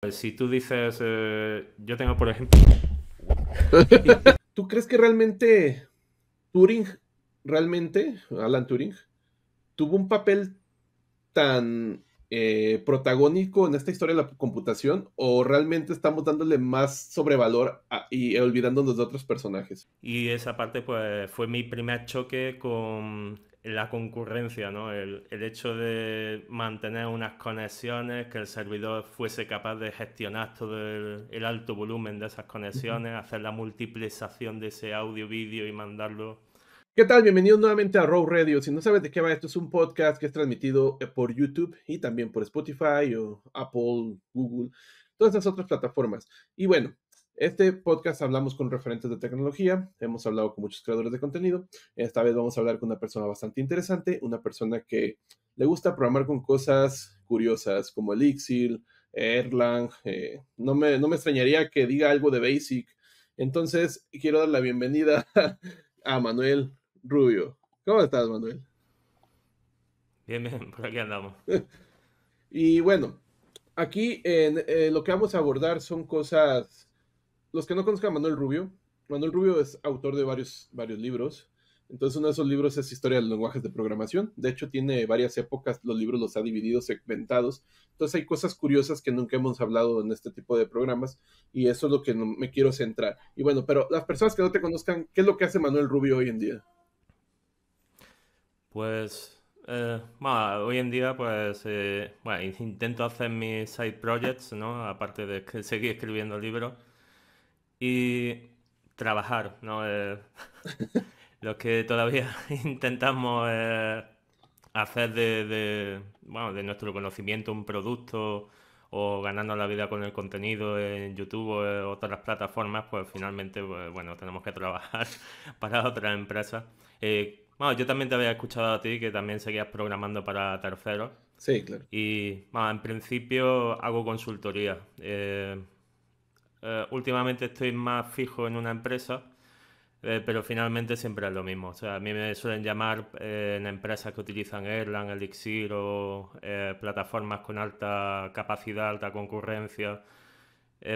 Pues, si tú dices, eh, yo tengo, por ejemplo... ¿Tú crees que realmente Turing, realmente, Alan Turing, tuvo un papel tan eh, protagónico en esta historia de la computación o realmente estamos dándole más sobrevalor y olvidándonos de otros personajes? Y esa parte pues fue mi primer choque con la concurrencia, ¿no? El, el, hecho de mantener unas conexiones, que el servidor fuese capaz de gestionar todo el, alto volumen de esas conexiones, hacer la multiplicación de ese audio-vídeo y mandarlo. ¿Qué tal? Bienvenidos nuevamente a Row Radio. Si no sabes de qué va esto, es un podcast que es transmitido eh, por YouTube y también por Spotify o Apple, Google, todas esas otras plataformas. Y bueno, este podcast hablamos con referentes de tecnología, hemos hablado con muchos creadores de contenido. Esta vez vamos a hablar con una persona bastante interesante, una persona que le gusta programar con cosas curiosas como Elixir, Erlang. Eh, no, me, no me extrañaría que diga algo de Basic. Entonces, quiero dar la bienvenida a Manuel Rubio. ¿Cómo estás, Manuel? Bien, bien, por aquí andamos. y bueno, aquí en, eh, lo que vamos a abordar son cosas los que no conozcan a Manuel Rubio, Manuel Rubio es autor de varios, varios libros. Entonces, uno de esos libros es Historia de los lenguajes de programación. De hecho, tiene varias épocas, los libros los ha dividido, segmentados. Entonces, hay cosas curiosas que nunca hemos hablado en este tipo de programas y eso es lo que me quiero centrar. Y bueno, pero las personas que no te conozcan, ¿qué es lo que hace Manuel Rubio hoy en día? Pues, eh, bueno, hoy en día, pues, eh, bueno, intento hacer mis side projects, ¿no? Aparte de seguir escribiendo libros y trabajar, ¿no? Eh, los que todavía intentamos eh, hacer de, de, nuestro conocimiento un producto o ganando la vida con el contenido en YouTube o otras plataformas, pues finalmente, pues, bueno, tenemos que trabajar para otras empresas. Eh, bueno, yo también te había escuchado a ti que también seguías programando para terceros. Sí, claro. Y en principio hago consultoría. Eh, últimamente estoy más fijo en una empresa, eh, pero finalmente siempre es lo mismo. O sea, a mí me suelen llamar eh, en empresas que utilizan Erlang, Elixir o plataformas con alta capacidad, alta concurrencia,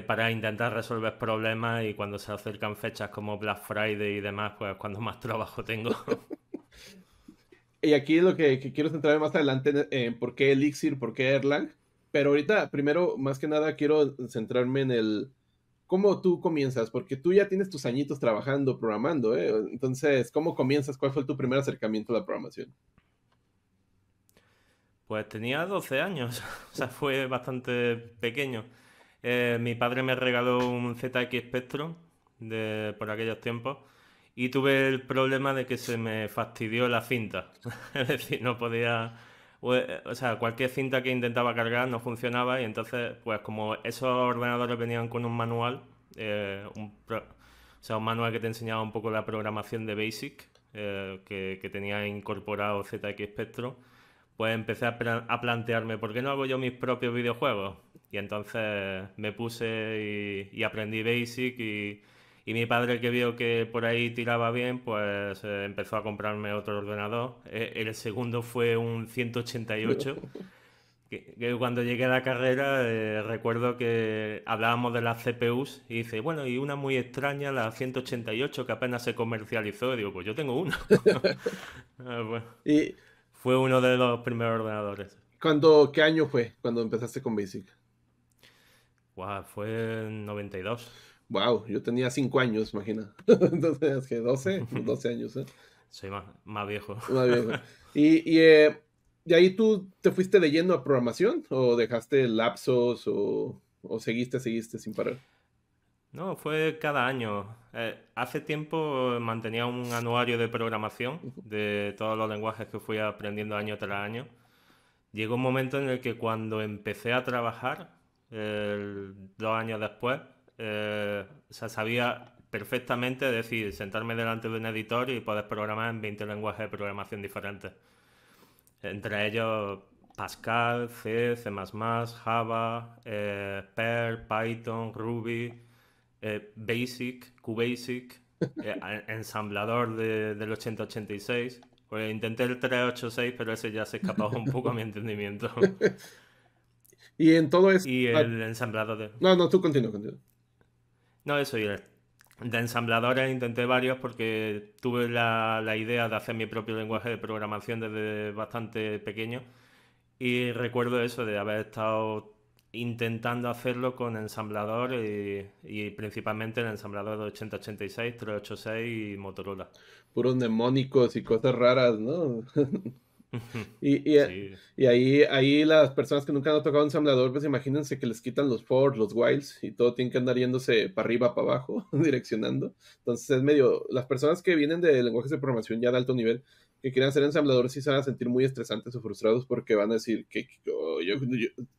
para intentar resolver problemas y cuando se acercan fechas como Black Friday y demás, pues cuando más trabajo tengo. y aquí es lo que, que quiero centrarme más adelante en por qué Elixir, por qué Erlang. Pero ahorita, primero, más que nada, quiero centrarme en el, ¿Cómo tú comienzas? Porque tú ya tienes tus añitos trabajando, programando, ¿eh? Entonces, ¿cómo comienzas? ¿Cuál fue tu primer acercamiento a la programación? Pues tenía 12 años, o sea, fue bastante pequeño. Eh, mi padre me regaló un ZX Spectrum de, por aquellos tiempos y tuve el problema de que se me fastidió la cinta. es decir, no podía eh, eh, o, sea, cualquier cinta que intentaba cargar no funcionaba y entonces, pues como esos ordenadores venían con un manual, eh, un, o sea, un manual que te enseñaba un poco la programación de BASIC, que, tenía incorporado ZX Spectrum, pues empecé a, a, plantearme, ¿por qué no hago yo mis propios videojuegos? Y entonces me puse y aprendí BASIC y y mi padre, que vio que por ahí tiraba bien, pues eh, empezó a comprarme otro ordenador. E, el segundo fue un 188. que, cuando llegué a la carrera, eh, recuerdo que hablábamos de las CPUs y dice, bueno, y una muy extraña, la 188, que apenas se comercializó. Y digo, pues yo tengo una. Ah, y... Fue uno de los primeros ordenadores. ¿Cuándo, ¿Qué año fue cuando empezaste con BASIC? Wow, fue en 92. Wow, yo tenía 5 años, imagina. Entonces, que 12, 12 años. Eh? Soy más, más viejo. Más viejo. Y, y eh, de ahí tú te fuiste de a programación o dejaste lapsos o, o seguiste, seguiste sin parar. No, fue cada año. Eh, hace tiempo mantenía un anuario de programación de todos los lenguajes que fui aprendiendo año tras año. Llegó un momento en el que cuando empecé a trabajar, dos años después, eh, sabía perfectamente decir, sentarme delante de un editor y poder programar en 20 lenguajes de programación diferentes. Entre ellos Pascal, C, C++, Java, eh, Perl, Python, Ruby, eh, Basic, QBasic, eh, ensamblador del 8086. Pues intenté el 386, pero ese ya se escapaba un poco a mi entendimiento. Y en todo eso. Y ah el ensamblador de. No, no, tú continúa, continúa. No, eso De ensambladores intenté varios porque tuve la, idea de hacer mi propio lenguaje de programación desde bastante pequeño y recuerdo eso de haber estado intentando hacerlo con ensamblador y, y principalmente el ensamblador de 8086, 386 y Motorola. Puros mnemónicos y cosas raras, ¿no? Y, y, ahí, ahí las personas que nunca han tocado ensamblador, pues imagínense que les quitan los for, los wilds y todo tienen que andar yéndose para arriba, para abajo, direccionando. Entonces es medio, las personas que vienen de lenguajes de programación ya de alto nivel, que quieran ser ensambladores, sí se van a sentir muy estresantes o frustrados porque van a decir que, oh,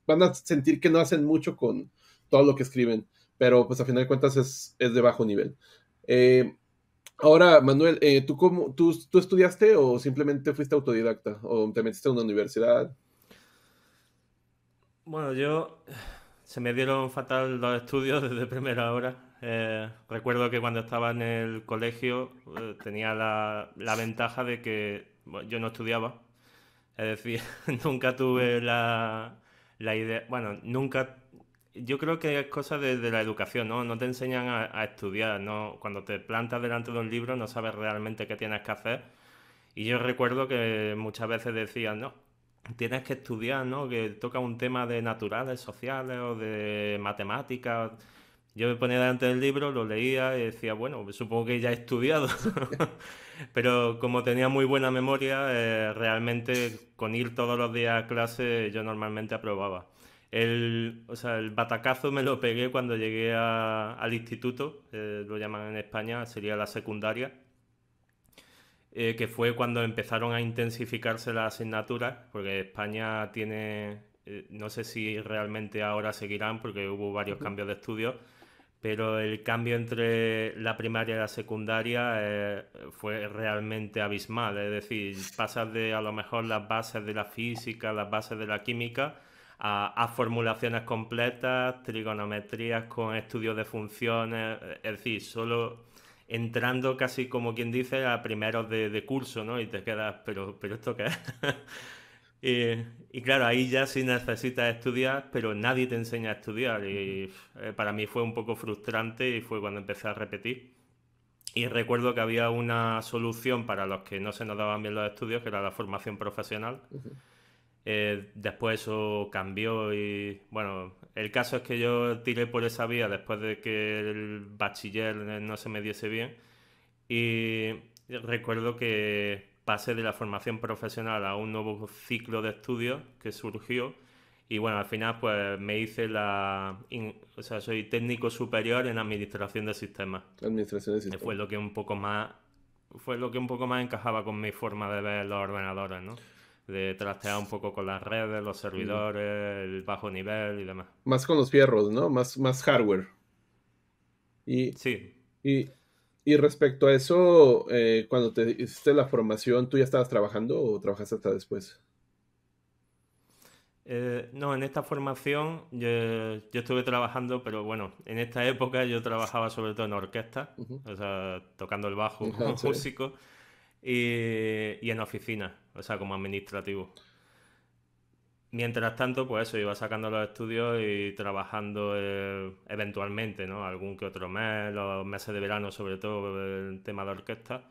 van a sentir que no hacen mucho con todo lo que escriben, pero pues a final de cuentas es, de bajo nivel. Eh, Ahora, Manuel, eh, ¿tú, cómo, tú, estudiaste o simplemente fuiste autodidacta? ¿O te metiste en una universidad? Bueno, yo se me dieron fatal los estudios desde primera hora. Eh, recuerdo que cuando estaba en el colegio eh, tenía la, ventaja de que yo no estudiaba. Es decir, nunca tuve la, la idea, bueno, nunca yo creo que es cosa de, la educación, ¿no? No te enseñan a, estudiar, ¿no? Cuando te plantas delante de un libro no sabes realmente qué tienes que hacer. Y yo recuerdo que muchas veces decían, no, tienes que estudiar, ¿no? Que toca un tema de naturales, sociales o de matemáticas. Yo me ponía delante del libro, lo leía y decía, bueno, pues supongo que ya he estudiado. Pero como tenía muy buena memoria, eh, realmente con ir todos los días a clase yo normalmente aprobaba. El, o sea, el batacazo me lo pegué cuando llegué al instituto, eh, lo llaman en España, sería la secundaria, eh, que fue cuando empezaron a intensificarse las asignaturas, porque España tiene, eh, no sé si realmente ahora seguirán, porque hubo varios cambios de estudios, pero el cambio entre la primaria y la secundaria fue realmente abismal, es decir, pasas de a lo mejor las bases de la física, las bases de la química, a, formulaciones completas, trigonometrías con estudios de funciones, eh, es decir, solo entrando casi como quien dice a primeros de, curso, ¿no? Y te quedas, pero, pero ¿esto qué es? y, claro, ahí ya sí necesitas estudiar, pero nadie te enseña a estudiar. Y eh, para mí fue un poco frustrante y fue cuando empecé a repetir. Y recuerdo que había una solución para los que no se nos daban bien los estudios, que era la formación profesional. Eh, después eso cambió y bueno, el caso es que yo tiré por esa vía después de que el bachiller no se me diese bien y recuerdo que pasé de la formación profesional a un nuevo ciclo de estudios que surgió y bueno, al final pues me hice la... o sea, soy técnico superior en administración de sistemas. Administración de sistemas. fue lo que un poco más... Fue lo que un poco más encajaba con mi forma de ver los ordenadores, ¿no? de trastear un poco con las redes, los servidores, el bajo nivel y demás. Más con los fierros, ¿no? Más, más hardware. Y, sí. Y, respecto a eso, eh, cuando te hiciste la formación, ¿tú ya estabas trabajando o trabajaste hasta después? Eh, no, en esta formación yo, estuve trabajando, pero bueno, en esta época yo trabajaba sobre todo en orquesta, o sea, tocando el bajo como músico y, en oficina, o sea, como administrativo. Mientras tanto, pues eso, iba sacando los estudios y trabajando eh, eventualmente, ¿no? Algún que otro mes, los meses de verano, sobre todo el tema de orquesta.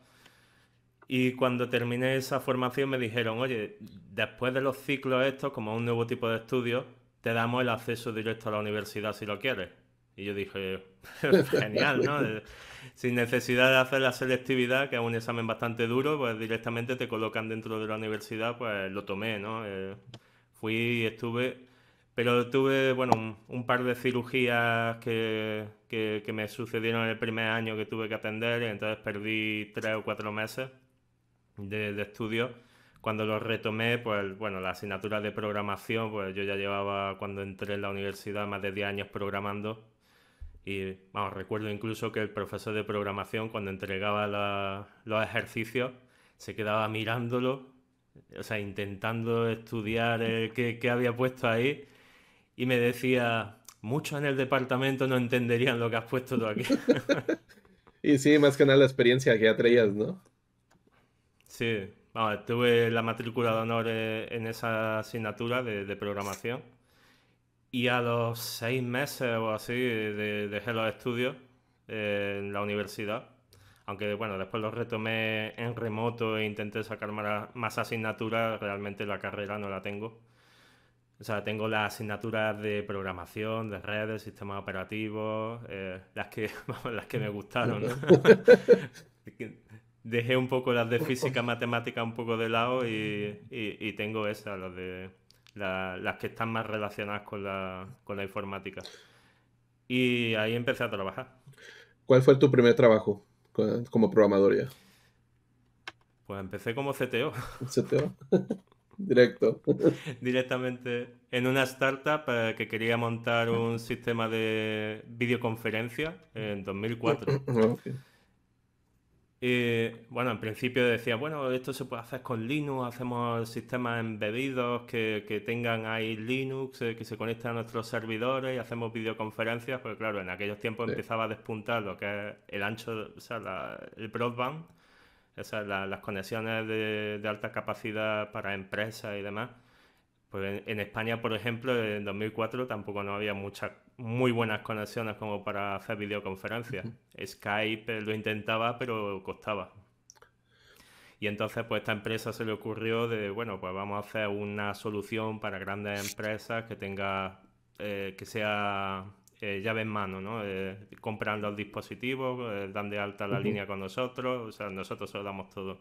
Y cuando terminé esa formación me dijeron, oye, después de los ciclos estos, como un nuevo tipo de estudio, te damos el acceso directo a la universidad si lo quieres. Y yo dije, genial, ¿no? Sin necesidad de hacer la selectividad, que es un examen bastante duro, pues directamente te colocan dentro de la universidad, pues lo tomé, ¿no? Eh, fui y estuve, pero tuve, bueno, un, par de cirugías que, que, me sucedieron en el primer año que tuve que atender, y entonces perdí tres o cuatro meses de, de estudio cuando lo retomé, pues bueno, la asignatura de programación, pues yo ya llevaba cuando entré en la universidad más de 10 años programando y vamos, recuerdo incluso que el profesor de programación cuando entregaba los ejercicios se quedaba mirándolo, o sea, intentando estudiar eh, qué había puesto ahí y me decía, muchos en el departamento no entenderían lo que has puesto tú aquí. y sí, más que nada la experiencia que atraías, ¿no? Sí, vamos, tuve la matrícula de honor eh, en esa asignatura de programación y a los seis meses o así dejé los estudios en la universidad. Aunque bueno, después los retomé en remoto e intenté sacar más asignaturas, realmente la carrera no la tengo. O sea, tengo las asignaturas de programación, de redes, sistemas operativos, eh, las, que, las que me gustaron. Dejé un poco las de física, matemática un poco de lado y, y tengo esas, las de las que están más relacionadas con la, con la informática. Y ahí empecé a trabajar. ¿Cuál fue tu primer trabajo como programador ya? Pues empecé como CTO. CTO. Directo. Directamente en una startup eh, que quería montar un sistema de videoconferencia en 2004. Y bueno, en principio decía, bueno, esto se puede hacer con Linux, hacemos sistemas embebidos que, que tengan ahí Linux, eh, que se conecten a nuestros servidores y hacemos videoconferencias, porque claro, en aquellos tiempos empezaba a despuntar lo que es el ancho, o sea, el broadband, o sea, las conexiones de, alta capacidad para empresas y demás. Pues en, España, por ejemplo, en 2004 tampoco no había muchas muy buenas conexiones como para hacer videoconferencias. Skype eh, lo intentaba, pero costaba. Y entonces, pues, esta empresa se le ocurrió de, bueno, pues vamos a hacer una solución para grandes empresas que tenga, eh, que sea eh, llave en mano, ¿no? Eh, compran los dispositivos, dan de alta la línea con nosotros, o sea, nosotros se lo damos todo.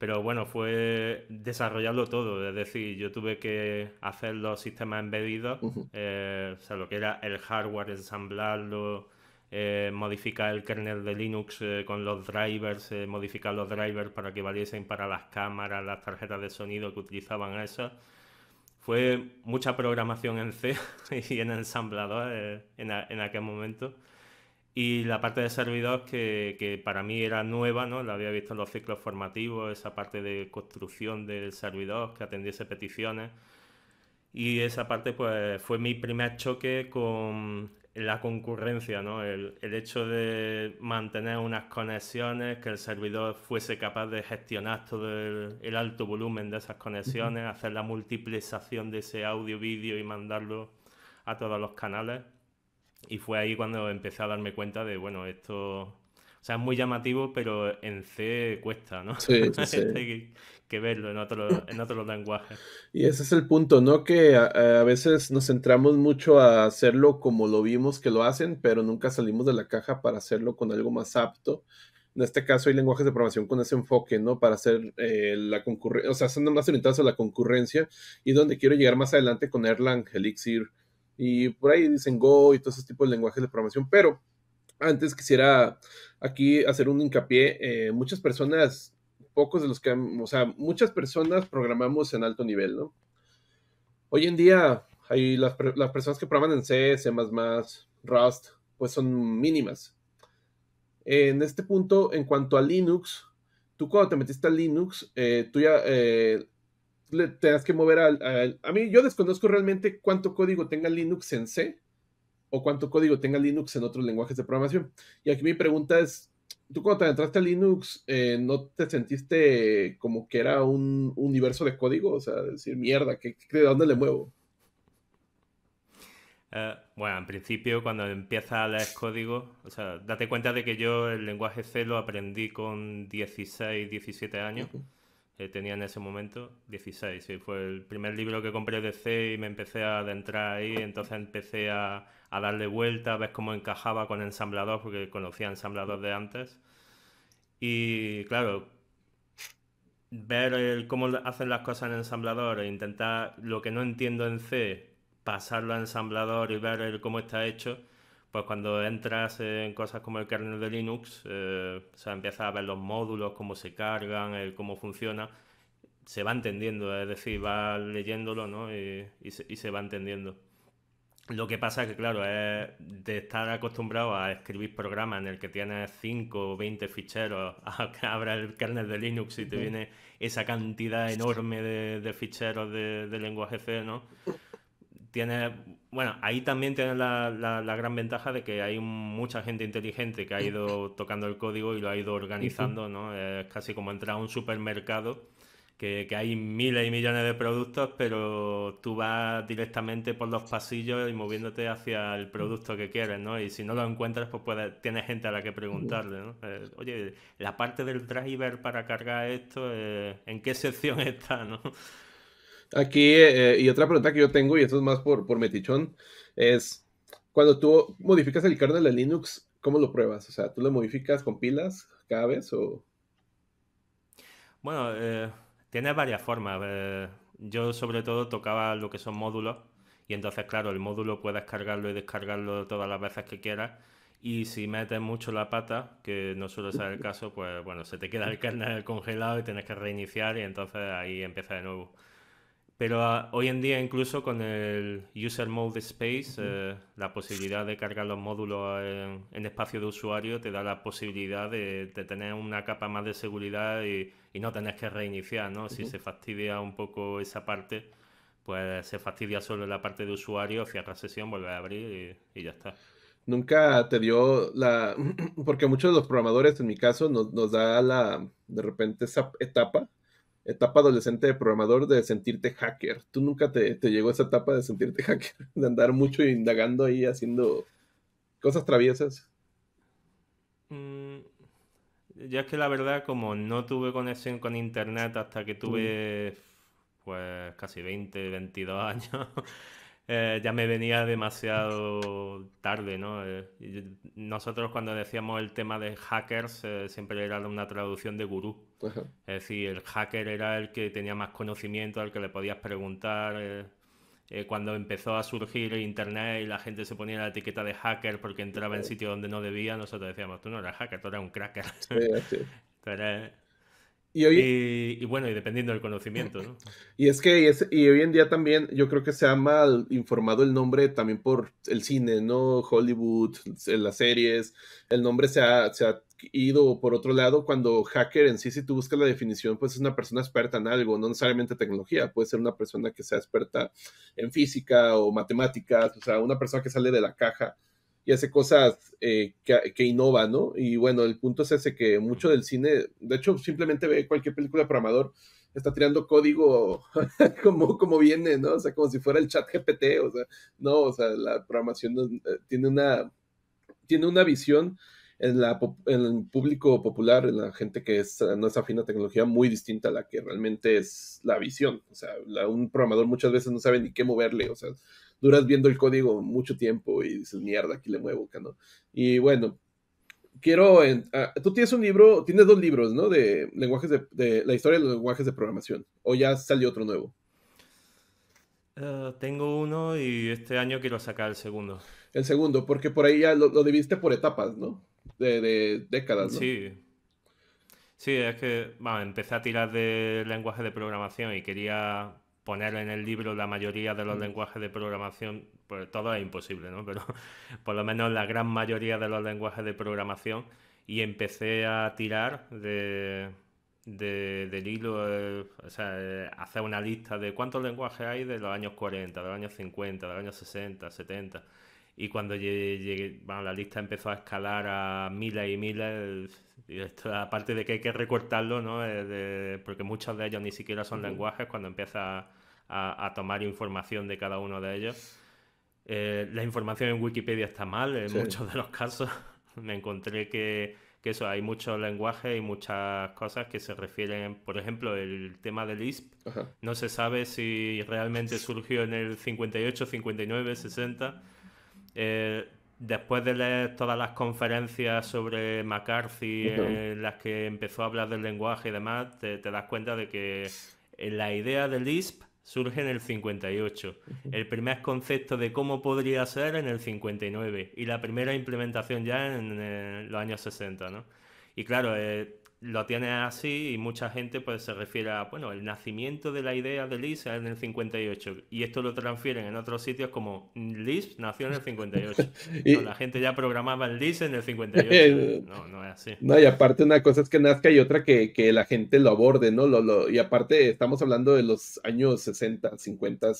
Pero bueno, fue desarrollarlo todo. Es decir, yo tuve que hacer los sistemas embedidos, eh, o sea, lo que era el hardware, ensamblarlo, eh, modificar el kernel de Linux eh, con los drivers, modificar los drivers para que valiesen para las cámaras, las tarjetas de sonido que utilizaban esas. Fue mucha programación en C y en ensamblador en aquel momento. Y la parte de servidor que, para mí era nueva, ¿no? La había visto en los ciclos formativos, esa parte de construcción del servidor, que atendiese peticiones. Y esa parte pues fue mi primer choque con la concurrencia, ¿no? El, hecho de mantener unas conexiones, que el servidor fuese capaz de gestionar todo el, el alto volumen de esas conexiones, hacer la multiplicación de ese audio-vídeo y mandarlo a todos los canales. Y fue ahí cuando empecé a darme cuenta de, bueno, esto... O sea, es muy llamativo, pero en C cuesta, ¿no? Sí, Hay que verlo en, en otros lenguajes. Y ese es el punto, ¿no? Que a, veces nos centramos mucho a hacerlo como lo vimos que lo hacen, pero nunca salimos de la caja para hacerlo con algo más apto. En este caso hay lenguajes de programación con ese enfoque, ¿no? Para hacer eh, la concurrencia, o sea, son más orientados a la concurrencia y donde quiero llegar más adelante con Erlang, Elixir, y por ahí dicen Go y todos esos tipos de lenguajes de programación, pero antes quisiera aquí hacer un hincapié, eh, muchas personas, pocos de los que, o sea, muchas personas programamos en alto nivel, ¿no? Hoy en día hay las, personas que programan en C, C++, Rust, pues son mínimas. En este punto, en cuanto a Linux, tú cuando te metiste a Linux, eh, tú ya, eh, te que mover al, A mí yo desconozco realmente cuánto código tenga Linux en C o cuánto código tenga Linux en otros lenguajes de programación. Y aquí mi pregunta es, ¿tú cuando te entraste a Linux eh, no te sentiste como que era un universo de código? O sea, decir, mierda, ¿qué, de dónde le muevo? Eh, bueno, en principio cuando empieza a leer código, o sea, date cuenta de que yo el lenguaje C lo aprendí con 16, 17 años. Eh, tenía en ese momento 16. Y fue el primer libro que compré de C y me empecé a adentrar ahí. Entonces empecé a, darle vuelta, a ver cómo encajaba con ensamblador, porque conocía ensamblador de antes. Y claro, ver cómo hacen las cosas en ensamblador e intentar lo que no entiendo en C, pasarlo a ensamblador y ver cómo está hecho pues cuando entras en cosas como el kernel de Linux, eh, o sea, empiezas a ver los módulos, cómo se cargan, cómo funciona, se va entendiendo, es decir, va leyéndolo ¿no? y, se, va entendiendo. Lo que pasa es que, claro, es de estar acostumbrado a escribir programas en el que tienes 5 o 20 ficheros, a abra el kernel de Linux y te viene esa cantidad enorme de, ficheros de, de lenguaje C, ¿no? tiene, bueno, ahí también tiene la, la, gran ventaja de que hay mucha gente inteligente que ha ido tocando el código y lo ha ido organizando, ¿no? Es casi como entrar a un supermercado que, que, hay miles y millones de productos, pero tú vas directamente por los pasillos y moviéndote hacia el producto que quieres, ¿no? Y si no lo encuentras, pues puedes, tienes gente a la que preguntarle, ¿no? Eh, oye, la parte del driver para cargar esto, eh, ¿en qué sección está, no? Aquí, eh, y otra pregunta que yo tengo, y esto es más por, por metichón, es cuando tú modificas el kernel de Linux, ¿cómo lo pruebas? O sea, ¿tú lo modificas, compilas cada vez o...? Bueno, eh, tiene varias formas. Eh, yo sobre todo tocaba lo que son módulos y entonces, claro, el módulo puedes cargarlo y descargarlo todas las veces que quieras y si metes mucho la pata, que no suele ser el caso, pues bueno, se te queda el kernel congelado y tienes que reiniciar y entonces ahí empieza de nuevo. Pero ah, hoy en día incluso con el User Mode Space, eh, la posibilidad de cargar los módulos en, espacio de usuario te da la posibilidad de, tener una capa más de seguridad y, no tener que reiniciar, ¿no? Si se fastidia un poco esa parte, pues se fastidia solo la parte de usuario, cierra sesión, vuelve a abrir y, ya está. Nunca te dio la... porque muchos de los programadores, en mi caso, nos, nos da la, de repente esa etapa etapa adolescente de programador de sentirte hacker. ¿Tú nunca te, llegó esa etapa de sentirte hacker? De andar mucho indagando y haciendo cosas traviesas. Mm, ya es que la verdad, como no tuve conexión con internet hasta que tuve mm. pues casi 20, 22 años, eh, ya me venía demasiado tarde, ¿no? Eh, nosotros cuando decíamos el tema de hackers eh, siempre era una traducción de gurú. Es decir, el hacker era el que tenía más conocimiento, al que le podías preguntar. Eh, eh, cuando empezó a surgir Internet y la gente se ponía la etiqueta de hacker porque entraba en sitios donde no debía, nosotros decíamos, tú no eras hacker, tú eras un cracker. ¿Y, hoy... bueno, y dependiendo del conocimiento, Y es que y, hoy en día también yo creo que se ha mal informado el nombre también por el cine, ¿no? Hollywood, las series, el nombre se ha ido por otro lado cuando hacker en sí, si tú buscas la definición, pues es una persona experta en algo, no necesariamente tecnología, puede ser una persona que sea experta en física o matemáticas, o sea, una persona que sale de la caja y hace cosas eh, que, innova, ¿no? Y bueno, el punto es ese que mucho del cine, de hecho, simplemente ve cualquier película programador, está tirando código como, como viene, ¿no? O sea, como si fuera el chat GPT, o sea, no, o sea, la programación eh, tiene, una, tiene una visión en, el público popular, en la gente que no es afina a tecnología, muy distinta a la que realmente es la visión. O sea, un programador muchas veces no sabe ni qué moverle, o sea, duras viendo el código mucho tiempo y dices, mierda, aquí le muevo, ¿no? Y bueno, quiero. Ah, tú tienes un libro, tienes dos libros, ¿no? De lenguajes de, la historia de los lenguajes de programación. O ya salió otro nuevo. Eh, tengo uno y este año quiero sacar el segundo. El segundo, porque por ahí ya lo, lo dividiste por etapas, ¿no? de, décadas, Sí. Sí, es que empecé a tirar de lenguaje de programación y quería poner en el libro la mayoría de los mm. lenguajes de programación, pues todo es imposible, ¿no? Pero por lo menos la gran mayoría de los lenguajes de programación y empecé a tirar de, de, del hilo, eh, o sea, eh, hacer una lista de cuántos lenguajes hay de los años 40, de los años 50, de los años 60, 70. Y cuando llegué, bueno, la lista empezó a escalar a miles y miles, aparte de que hay que recortarlo, ¿no? Eh, porque muchos de ellos ni siquiera son lenguajes, cuando empieza a, tomar información de cada uno de ellos. Eh, la información en Wikipedia está mal en muchos de los casos. Me encontré que, eso, hay muchos lenguajes y muchas cosas que se refieren, por ejemplo, el tema del ISP. No se sabe si realmente surgió en el 58, 59, 60 eh, después de leer todas las conferencias sobre McCarthy, en eh, las que empezó a hablar del lenguaje y demás, te, das cuenta de que eh, la idea del Lisp surge en el 58, el primer concepto de cómo podría ser en el 59 y la primera implementación ya en, los años 60, ¿no? Y claro, eh, lo tiene así y mucha gente pues se refiere a, bueno, el nacimiento de la idea de Lisp en el 58 y esto lo transfieren en otros sitios como Lisp nació en el 58. y... la gente ya programaba el Lisp en el 58. no, no es así. No, y aparte una cosa es que nazca y otra que, la gente lo aborde, ¿no? Lo, lo... y aparte estamos hablando de los años 60, 50,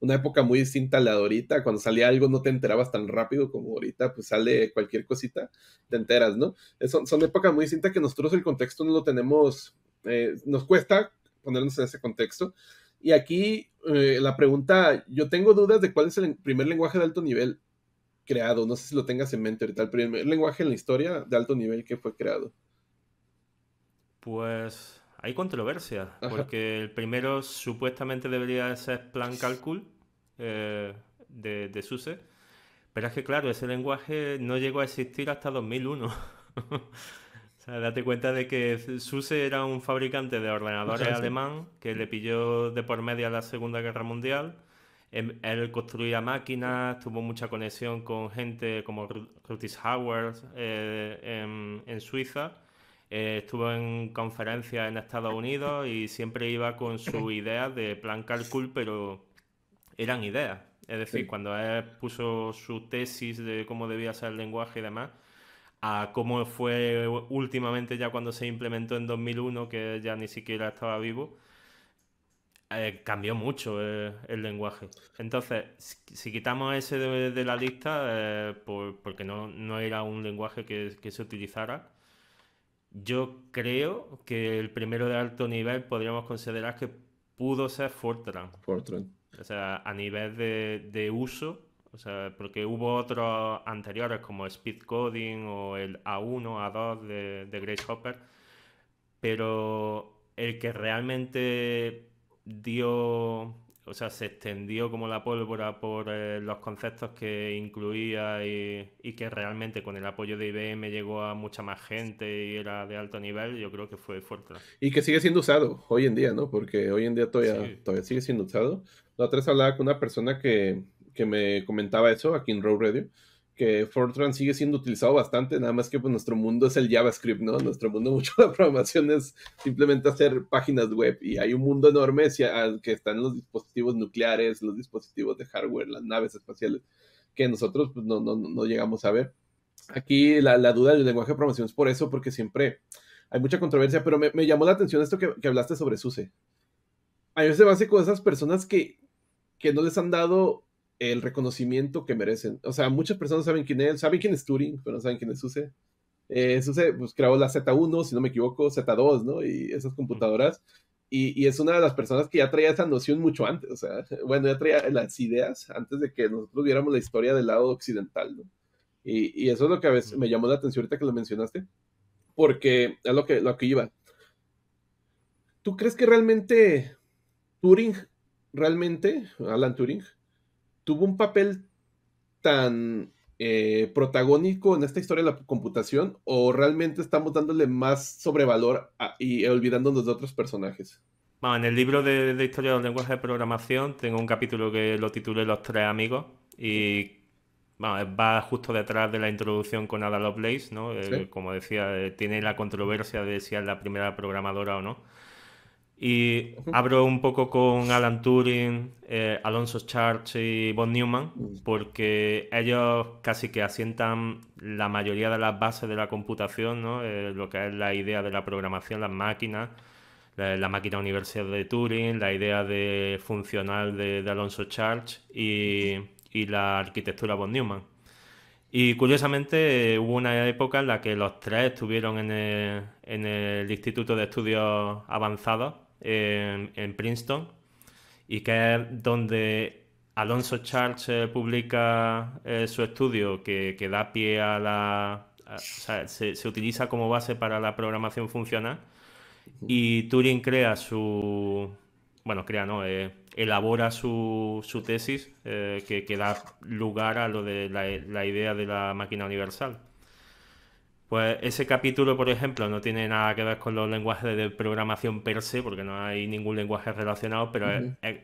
una época muy distinta a la de ahorita. Cuando salía algo no te enterabas tan rápido como ahorita, pues sale cualquier cosita, te enteras, ¿no? son, épocas muy distintas que nosotros el contexto no lo tenemos, eh, nos cuesta ponernos en ese contexto. Y aquí eh, la pregunta, yo tengo dudas de cuál es el primer lenguaje de alto nivel creado. No sé si lo tengas en mente ahorita, el primer lenguaje en la historia de alto nivel que fue creado. Pues hay controversia, porque el primero supuestamente debería ser Plan Calcul eh, de, SUSE, pero es que claro, ese lenguaje no llegó a existir hasta 2001. date cuenta de que SUSE era un fabricante de ordenadores alemán que le pilló de por medio a la Segunda Guerra Mundial. Em, él construía máquinas, tuvo mucha conexión con gente como Rutis Howard eh, em, en Suiza eh, estuvo en conferencias en Estados Unidos y siempre iba con su idea de plan calcul, pero eran ideas. Es decir, cuando él puso su tesis de cómo debía ser el lenguaje y demás, a cómo fue últimamente ya cuando se implementó en 2001, que ya ni siquiera estaba vivo, eh, cambió mucho eh, el lenguaje. Entonces, si, quitamos ese de, la lista, porque no, era un lenguaje que se utilizara, yo creo que el primero de alto nivel podríamos considerar que pudo ser Fortran. Fortran. O sea, a nivel de, uso, o sea, porque hubo otros anteriores como Speed Coding o el A1, A2 de Grace Hopper, pero el que realmente dio o sea, se extendió como la pólvora por eh, los conceptos que incluía y, que realmente con el apoyo de IBM llegó a mucha más gente y era de alto nivel, yo creo que fue fuerte. Y que sigue siendo usado hoy en día, ¿no? Porque hoy en día todavía, todavía sigue siendo usado. La otra vez hablaba con una persona que, que me comentaba eso aquí en Row Radio que Fortran sigue siendo utilizado bastante, nada más que pues, nuestro mundo es el JavaScript, ¿no? Nuestro mundo mucho de programación es simplemente hacer páginas web y hay un mundo enorme que están los dispositivos nucleares, los dispositivos de hardware, las naves espaciales, que nosotros pues, no, no, no llegamos a ver. Aquí la, la, duda del lenguaje de programación es por eso, porque siempre hay mucha controversia, pero me, me llamó la atención esto que, que hablaste sobre SUSE. A ese básico esas personas que, que no les han dado el reconocimiento que merecen. O sea, muchas personas saben quién es, saben quién es Turing, pero no saben quién es SUSE. Eh, pues, creó la Z1, si no me equivoco, Z2, ¿no? Y esas computadoras. Y, es una de las personas que ya traía esa noción mucho antes, o sea, bueno, ya traía las ideas antes de que nosotros viéramos la historia del lado occidental, ¿no? Y, eso es lo que a veces me llamó la atención ahorita que lo mencionaste, porque es lo que, lo que iba. ¿Tú crees que realmente Turing, realmente, Alan Turing, tuvo un papel tan eh, protagónico en esta historia de la computación o realmente estamos dándole más sobrevalor y olvidándonos de otros personajes? Bueno, en el libro de, de historia del lenguaje de programación tengo un capítulo que lo titulé Los tres amigos y va justo detrás de la introducción con Ada Lovelace, ¿no? Eh, como decía, eh, tiene la controversia de si es la primera programadora o no. Y abro un poco con Alan Turing, eh, Alonso Church y Von Neumann, mm. porque ellos casi que asientan la mayoría de las bases de la computación, ¿no? Eh, lo que es la idea de la programación, las máquinas, la, máquina universidad de Turing, la idea de funcional de, Alonso Church y, la arquitectura Von Neumann. Y curiosamente eh, hubo una época en la que los tres estuvieron en el Instituto de Estudios Avanzados en, Princeton y que es donde Alonso Charles eh, publica eh, su estudio que, da pie a la... se, utiliza como base para la programación funcional y Turing crea su... Bueno, crea, ¿no? Eh, elabora su, su tesis que, que, da lugar a lo de la idea de la máquina universal. Pues ese capítulo, por ejemplo, no tiene nada que ver con los lenguajes de programación per se, porque no hay ningún lenguaje relacionado, pero es, es,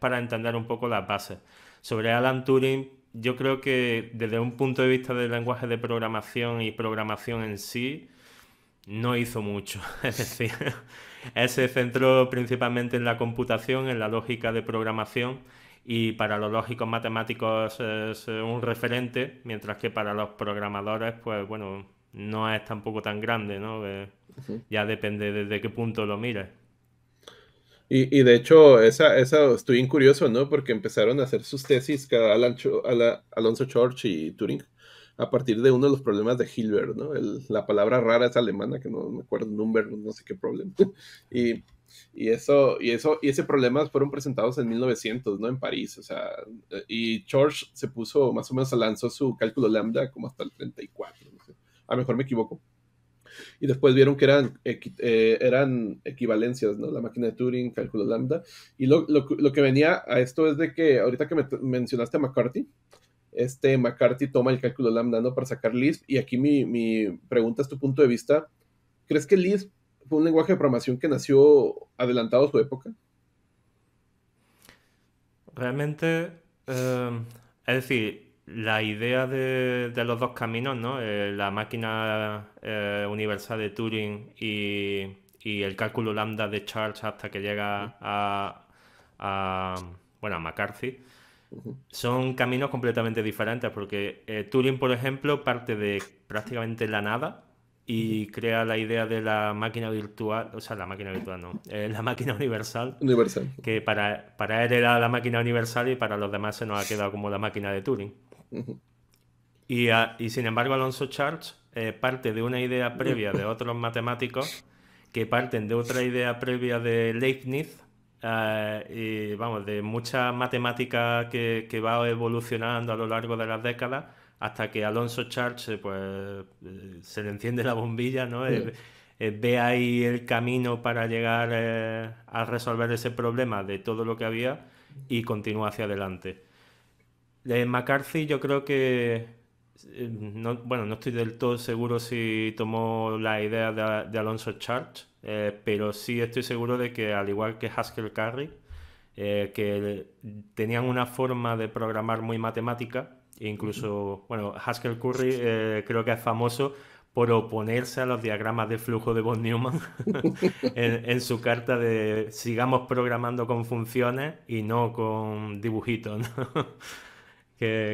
para entender un poco las bases. Sobre Alan Turing, yo creo que desde un punto de vista del lenguaje de programación y programación en sí, no hizo mucho. Es decir, él se centró principalmente en la computación, en la lógica de programación y para los lógicos matemáticos es un referente, mientras que para los programadores, pues bueno, no es tampoco tan grande, ¿no? Eh, ya depende desde qué punto lo mires. Y, de hecho, esa, esa, estoy incurioso, curioso, ¿no? Porque empezaron a hacer sus tesis cada Alonso Church y Turing a partir de uno de los problemas de Hilbert, ¿no? la palabra rara es alemana, que no me acuerdo, Number, no sé qué problema. y y eso, y eso, y ese problema fueron presentados en 1900, ¿no? En París, o sea, y George se puso, más o menos, lanzó su cálculo lambda como hasta el 34, A lo mejor me equivoco. Y después vieron que eran, eh, eran equivalencias, ¿no? La máquina de Turing, cálculo lambda. Y lo, que venía a esto es de que ahorita que me mencionaste a McCarthy, este McCarthy toma el cálculo lambda ¿no? para sacar Lisp. Y aquí mi, mi, pregunta es tu punto de vista. ¿Crees que Lisp fue un lenguaje de programación que nació adelantado a su época? Realmente, em, es decir, la idea de, los dos caminos, ¿no? Eh, la máquina eh, universal de Turing y, el cálculo lambda de Charles hasta que llega a bueno, a McCarthy, son caminos completamente diferentes porque eh, Turing, por ejemplo, parte de prácticamente la nada y crea la idea de la máquina virtual, o sea, la máquina virtual no, eh, la máquina universal. Universal. Que para, para él era la máquina universal y para los demás se nos ha quedado como la máquina de Turing. y, sin embargo, Alonso Charles eh, parte de una idea previa de otros matemáticos que parten de otra idea previa de Leibniz. Eh, y vamos, de mucha matemática que va evolucionando a lo largo de las décadas, hasta que Alonso Charge pues, eh, se le enciende la bombilla, ¿no? Eh, eh, ve ahí el camino para llegar a resolver ese problema de todo lo que había y continúa hacia adelante. McCarthy yo creo que, bueno, no estoy del todo seguro si tomó la idea de, Alonso Charge, pero sí estoy seguro de que al igual que Haskell Curry, que tenían una forma de programar muy matemática, e incluso, bueno, Haskell Curry eh, creo que es famoso por oponerse a los diagramas de flujo de von Neumann en, su carta de sigamos programando con funciones y no con dibujitos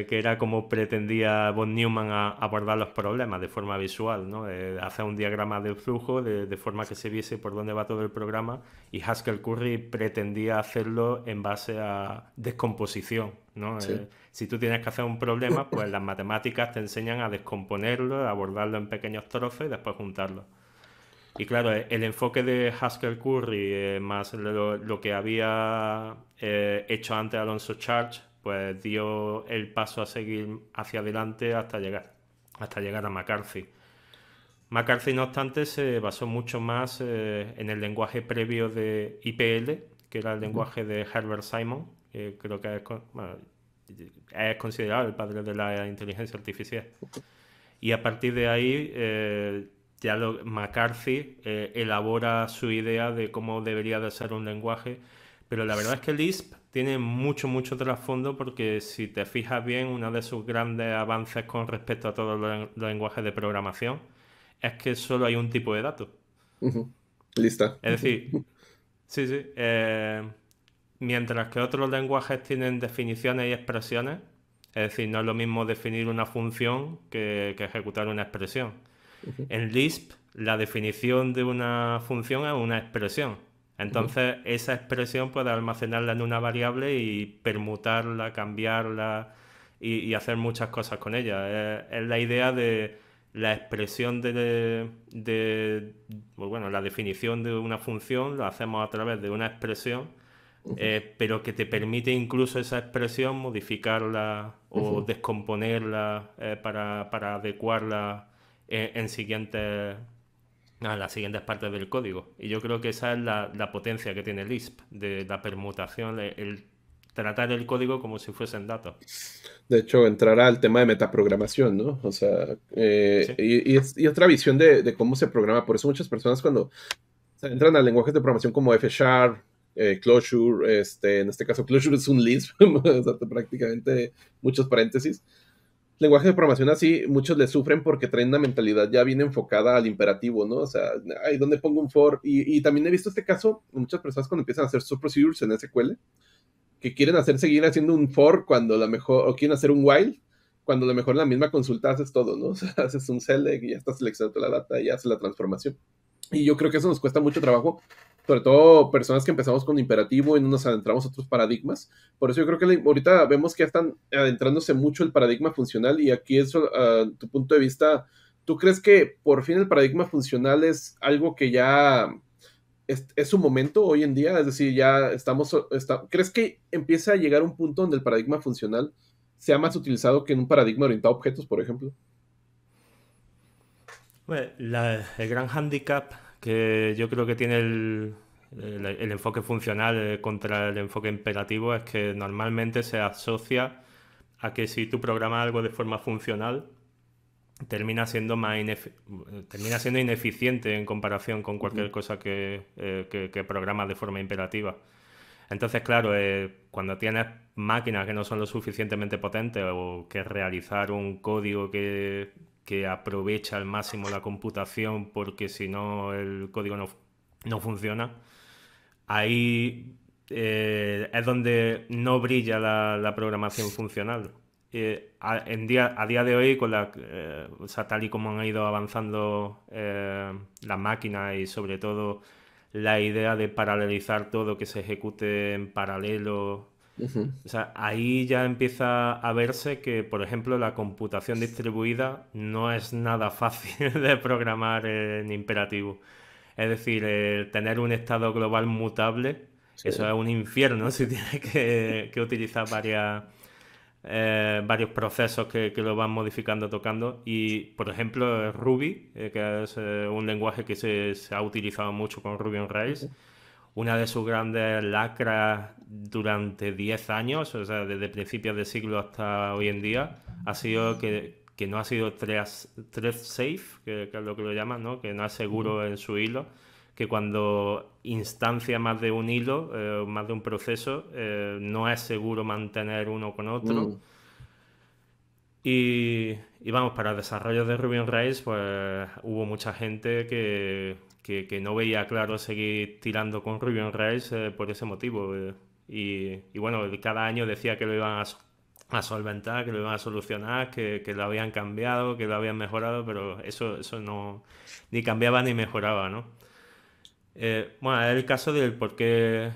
que, era como pretendía von Neumann abordar los problemas de forma visual, ¿no? Eh, hacer un diagrama del flujo de, forma que se viese por dónde va todo el programa y Haskell Curry pretendía hacerlo en base a descomposición, eh, si tú tienes que hacer un problema, pues las matemáticas te enseñan a descomponerlo, a abordarlo en pequeños trozos y después juntarlo. Y claro, eh, el enfoque de Haskell Curry, más lo, que había hecho antes Alonso Church pues dio el paso a seguir hacia adelante hasta llegar, hasta llegar a McCarthy. McCarthy, no obstante, se basó mucho más eh, en el lenguaje previo de IPL, que era el lenguaje de Herbert Simon, que creo que es, considerado el padre de la inteligencia artificial. Y a partir de ahí, eh, ya McCarthy eh, elabora su idea de cómo debería de ser un lenguaje, pero la verdad es que Lisp tiene mucho, mucho trasfondo porque si te fijas bien, uno de sus grandes avances con respecto a todos los lenguajes de programación es que solo hay un tipo de datos. Listo. Es decir, sí, sí. Eh, mientras que otros lenguajes tienen definiciones y expresiones, es decir, no es lo mismo definir una función que, ejecutar una expresión. En Lisp, la definición de una función es una expresión. Entonces, esa expresión puede almacenarla en una variable y permutarla, cambiarla y, hacer muchas cosas con ella. Es, la idea de la expresión de, pues, bueno, la definición de una función, la hacemos a través de una expresión, eh, pero que te permite incluso esa expresión modificarla o descomponerla eh, para, adecuarla en, en siguientes a las siguientes partes del código. Y yo creo que esa es la, la potencia que tiene Lisp, de la permutación, el, tratar el código como si fuesen datos. De hecho, entrará al tema de metaprogramación, ¿no? O sea, eh, y, y, otra visión de, de, cómo se programa. Por eso muchas personas cuando entran a lenguajes de programación como F Sharp, eh, Closure, este, en este caso Clojure es un Lisp, prácticamente muchos paréntesis lenguaje de programación así, muchos le sufren porque traen una mentalidad ya bien enfocada al imperativo, ¿no? O sea, ay, ¿dónde pongo un for? Y, y también he visto este caso, muchas personas cuando empiezan a hacer procedures en SQL, que quieren hacer seguir haciendo un for cuando la mejor, o quieren hacer un while, cuando a lo mejor en la misma consulta haces todo, ¿no? O sea, haces un select y ya estás seleccionando la data y haces la transformación. Y yo creo que eso nos cuesta mucho trabajo sobre todo personas que empezamos con imperativo y no nos adentramos a otros paradigmas. Por eso yo creo que ahorita vemos que ya están adentrándose mucho el paradigma funcional y aquí es ah, tu punto de vista, ¿tú crees que por fin el paradigma funcional es algo que ya es, su momento hoy en día? Es decir, ya estamos, ¿crees que empieza a llegar un punto donde el paradigma funcional sea más utilizado que en un paradigma orientado a objetos, por ejemplo? el gran handicap que yo creo que tiene el, enfoque funcional eh, contra el enfoque imperativo es que normalmente se asocia a que si tú programas algo de forma funcional, termina siendo más termina siendo ineficiente en comparación con cualquier cosa eh, que, programas de forma imperativa. Entonces, claro, eh, cuando tienes máquinas que no son lo suficientemente potentes o que realizar un código que, que aprovecha al máximo la computación porque si no el código no, funciona, ahí eh, es donde no brilla la, programación funcional. Eh, a, en día, a día de hoy, con la, eh, tal y como han ido avanzando las máquinas y sobre todo la idea de paralelizar todo, que se ejecute en paralelo o sea, ahí ya empieza a verse que, por ejemplo, la computación distribuida no es nada fácil de programar en imperativo. Es decir, tener un estado global mutable, eso es un infierno si tienes que, utilizar eh, varios procesos que, lo van modificando, tocando. Y, por ejemplo, Ruby, eh, que es eh, un lenguaje que se, ha utilizado mucho con Ruby on Rails una de sus grandes lacras durante 10 años, o sea, desde principios de siglo hasta hoy en día, ha sido que, no ha sido tres, safe, que, es lo que lo llaman, ¿no? que no es seguro en su hilo, que cuando instancia más de un hilo, eh, más de un proceso, eh, no es seguro mantener uno con otro. Mm. Y, y, vamos, para el desarrollo de Ruby on Rails, pues hubo mucha gente que, que, no veía claro seguir tirando con Ruby on Rails eh, por ese motivo. Eh. Y, bueno, cada año decía que lo iban a, solventar, que lo iban a solucionar, que, lo habían cambiado, que lo habían mejorado, pero eso, eso no ni cambiaba ni mejoraba, ¿no? Eh, bueno, el caso del por qué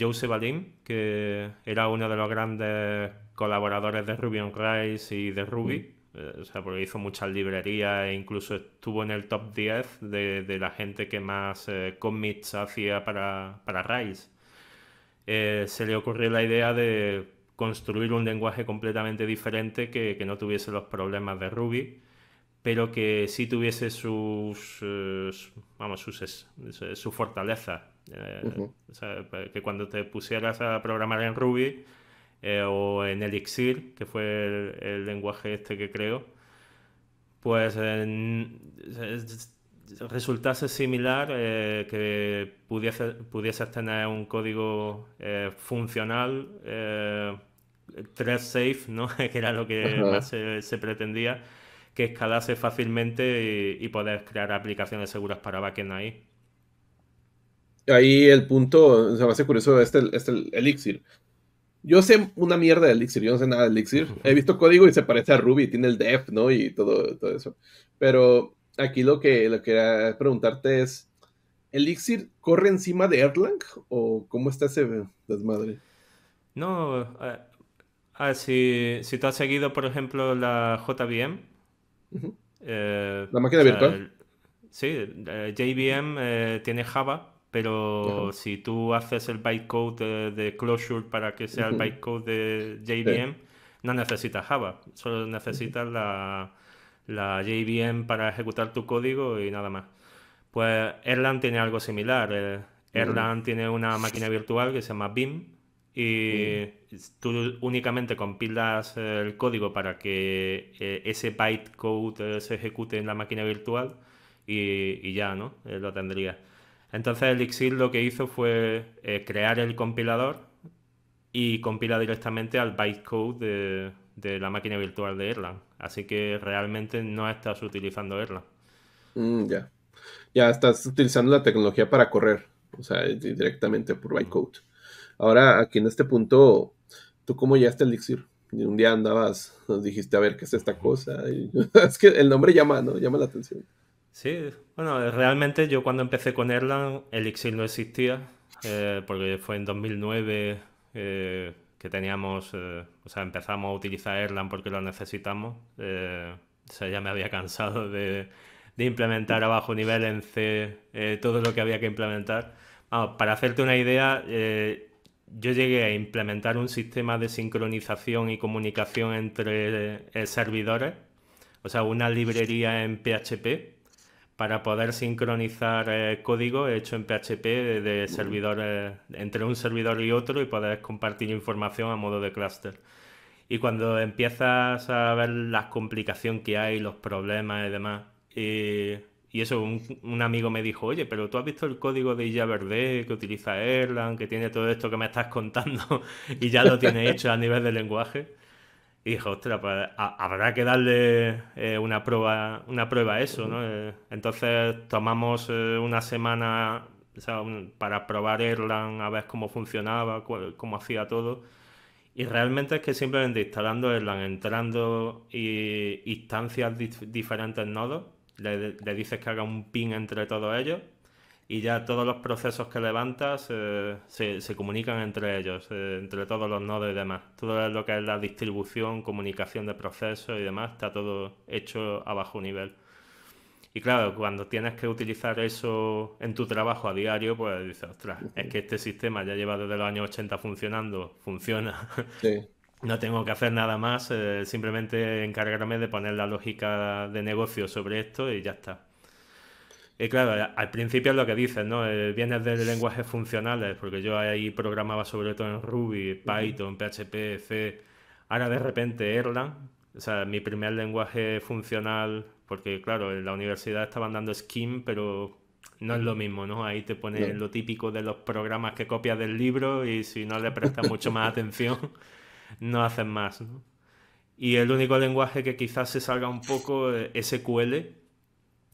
Joseph Alim, que era uno de los grandes colaboradores de Ruby on Rails y de Ruby, eh, o sea, porque hizo muchas librerías e incluso estuvo en el top 10 de, la gente que más eh, commits hacía para, para RISE. Eh, se le ocurrió la idea de construir un lenguaje completamente diferente que, no tuviese los problemas de Ruby, pero que sí tuviese sus, vamos, su fortaleza. o sea, que cuando te pusieras a programar en Ruby eh, o en Elixir, que fue el, lenguaje este que creo, pues resultase similar eh, que pudiese, pudieses tener un código eh, funcional, thread safe, ¿no? que era lo que más se, pretendía, que escalase fácilmente y, poder crear aplicaciones seguras para backend ahí ahí el punto, se me hace curioso este, este el elixir. Yo sé una mierda de Elixir, yo no sé nada de Elixir. He visto código y se parece a Ruby, tiene el def, ¿no? Y todo, todo eso. Pero aquí lo que, quería preguntarte es, ¿Elixir corre encima de Erlang o cómo está ese desmadre? No, eh, ah, si, si, tú has seguido, por ejemplo, la JVM. Eh, la máquina virtual. sí, eh, JVM tiene Java pero si tú haces el bytecode de, Closure para que sea el bytecode de JVM, no necesitas Java, solo necesitas la, la, JVM para ejecutar tu código y nada más. Pues Erlang tiene algo similar. Eh, Erlang tiene una máquina virtual que se llama BIM y tú únicamente compilas el código para que eh, ese bytecode eh, se ejecute en la máquina virtual y, y ya, ¿no? Lo tendrías. Entonces Elixir lo que hizo fue eh, crear el compilador y compila directamente al bytecode de, la máquina virtual de Erlang. Así que realmente no estás utilizando Erlang. Mm, ya. Ya estás utilizando la tecnología para correr, o sea, directamente por bytecode. Ahora, aquí en este punto, ¿tú cómo llegaste el Elixir? un día andabas, nos dijiste, a ver, ¿qué es esta cosa? es que el nombre llama, ¿no? Llama la atención. Sí, bueno, realmente yo cuando empecé con Erlang, Elixir no existía, eh, porque fue en 2009 eh, que teníamos, eh, o sea, empezamos a utilizar Erlang porque lo necesitamos. o sea, ya me había cansado de, implementar a bajo nivel en C todo lo que había que implementar. para hacerte una idea, yo llegué a implementar un sistema de sincronización y comunicación entre servidores, o sea, una librería en PHP para poder sincronizar eh, código hecho en PHP de, entre un servidor y otro y poder compartir información a modo de cluster. Y cuando empiezas a ver la complicación que hay, los problemas y demás, y, eso, un, amigo me dijo, oye, pero tú has visto el código de Illa Verde que utiliza Erlang, que tiene todo esto que me estás contando y ya lo tiene hecho a nivel de lenguaje. Y ostras, pues, habrá que darle eh, una, prueba, una prueba a eso, ¿no? Eh, entonces tomamos eh, una semana para probar Erlang, a ver cómo funcionaba, cómo hacía todo. Y realmente es que simplemente instalando Erlang, entrando y, instancias diferentes nodos, le, le, dices que haga un ping entre todos ellos y ya todos los procesos que levantas eh, se, comunican entre ellos, eh, entre todos los nodos y demás. Todo lo que es la distribución, comunicación de procesos y demás, está todo hecho a bajo nivel. Y claro, cuando tienes que utilizar eso en tu trabajo a diario, pues dices, ostras, es que este sistema ya lleva desde los años 80 funcionando, funciona. No tengo que hacer nada más, eh, simplemente encargarme de poner la lógica de negocio sobre esto y ya está. Y claro, al principio es lo que dices, ¿no? Eh, vienes de lenguajes funcionales, porque yo ahí programaba sobre todo en Ruby, Python, PHP, C. Ahora de repente Erlang, o sea, mi primer lenguaje funcional, porque claro, en la universidad estaban dando skin, pero no es lo mismo, ¿no? Ahí te pones lo típico de los programas que copias del libro y si no le prestas mucho más atención, no haces más, ¿no? Y el único lenguaje que quizás se salga un poco es eh, SQL,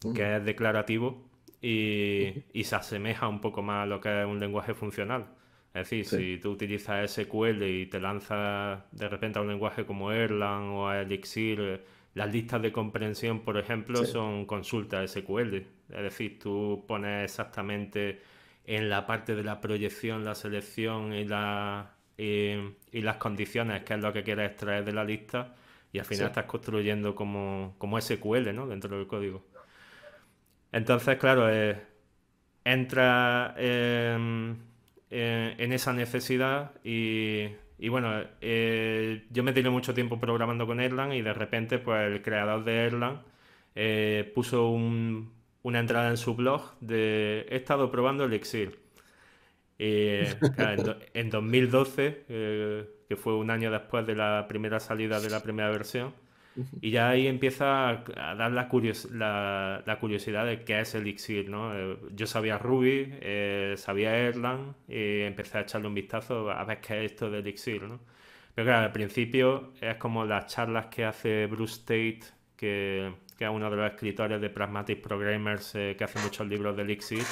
Mm. que es declarativo y, se asemeja un poco más a lo que es un lenguaje funcional. Es decir, si tú utilizas SQL y te lanzas de repente a un lenguaje como Erlang o Elixir, las listas de comprensión, por ejemplo, son consultas SQL. Es decir, tú pones exactamente en la parte de la proyección, la selección y, las condiciones, que es lo que quieres extraer de la lista, y al final estás construyendo como, como SQL dentro del código. Entonces, claro, eh, entra em, eh, en, esa necesidad y, bueno, eh, yo me tiré mucho tiempo programando con Erlang y de repente pues, el creador de Erlang puso una entrada en su blog de he estado probando Elixir. en, 2012, que fue un año después de la primera salida de la primera versión, y ya ahí empieza a dar la, curiosidad de qué es Elixir, ¿no? Eh, yo sabía Ruby, eh, sabía Erlang, y empecé a echarle un vistazo a ver qué es esto de Elixir, Pero claro, al principio es como las charlas que hace Bruce Tate, que, es uno de los escritores de Pragmatic Programmers, eh, que hace muchos libros de Elixir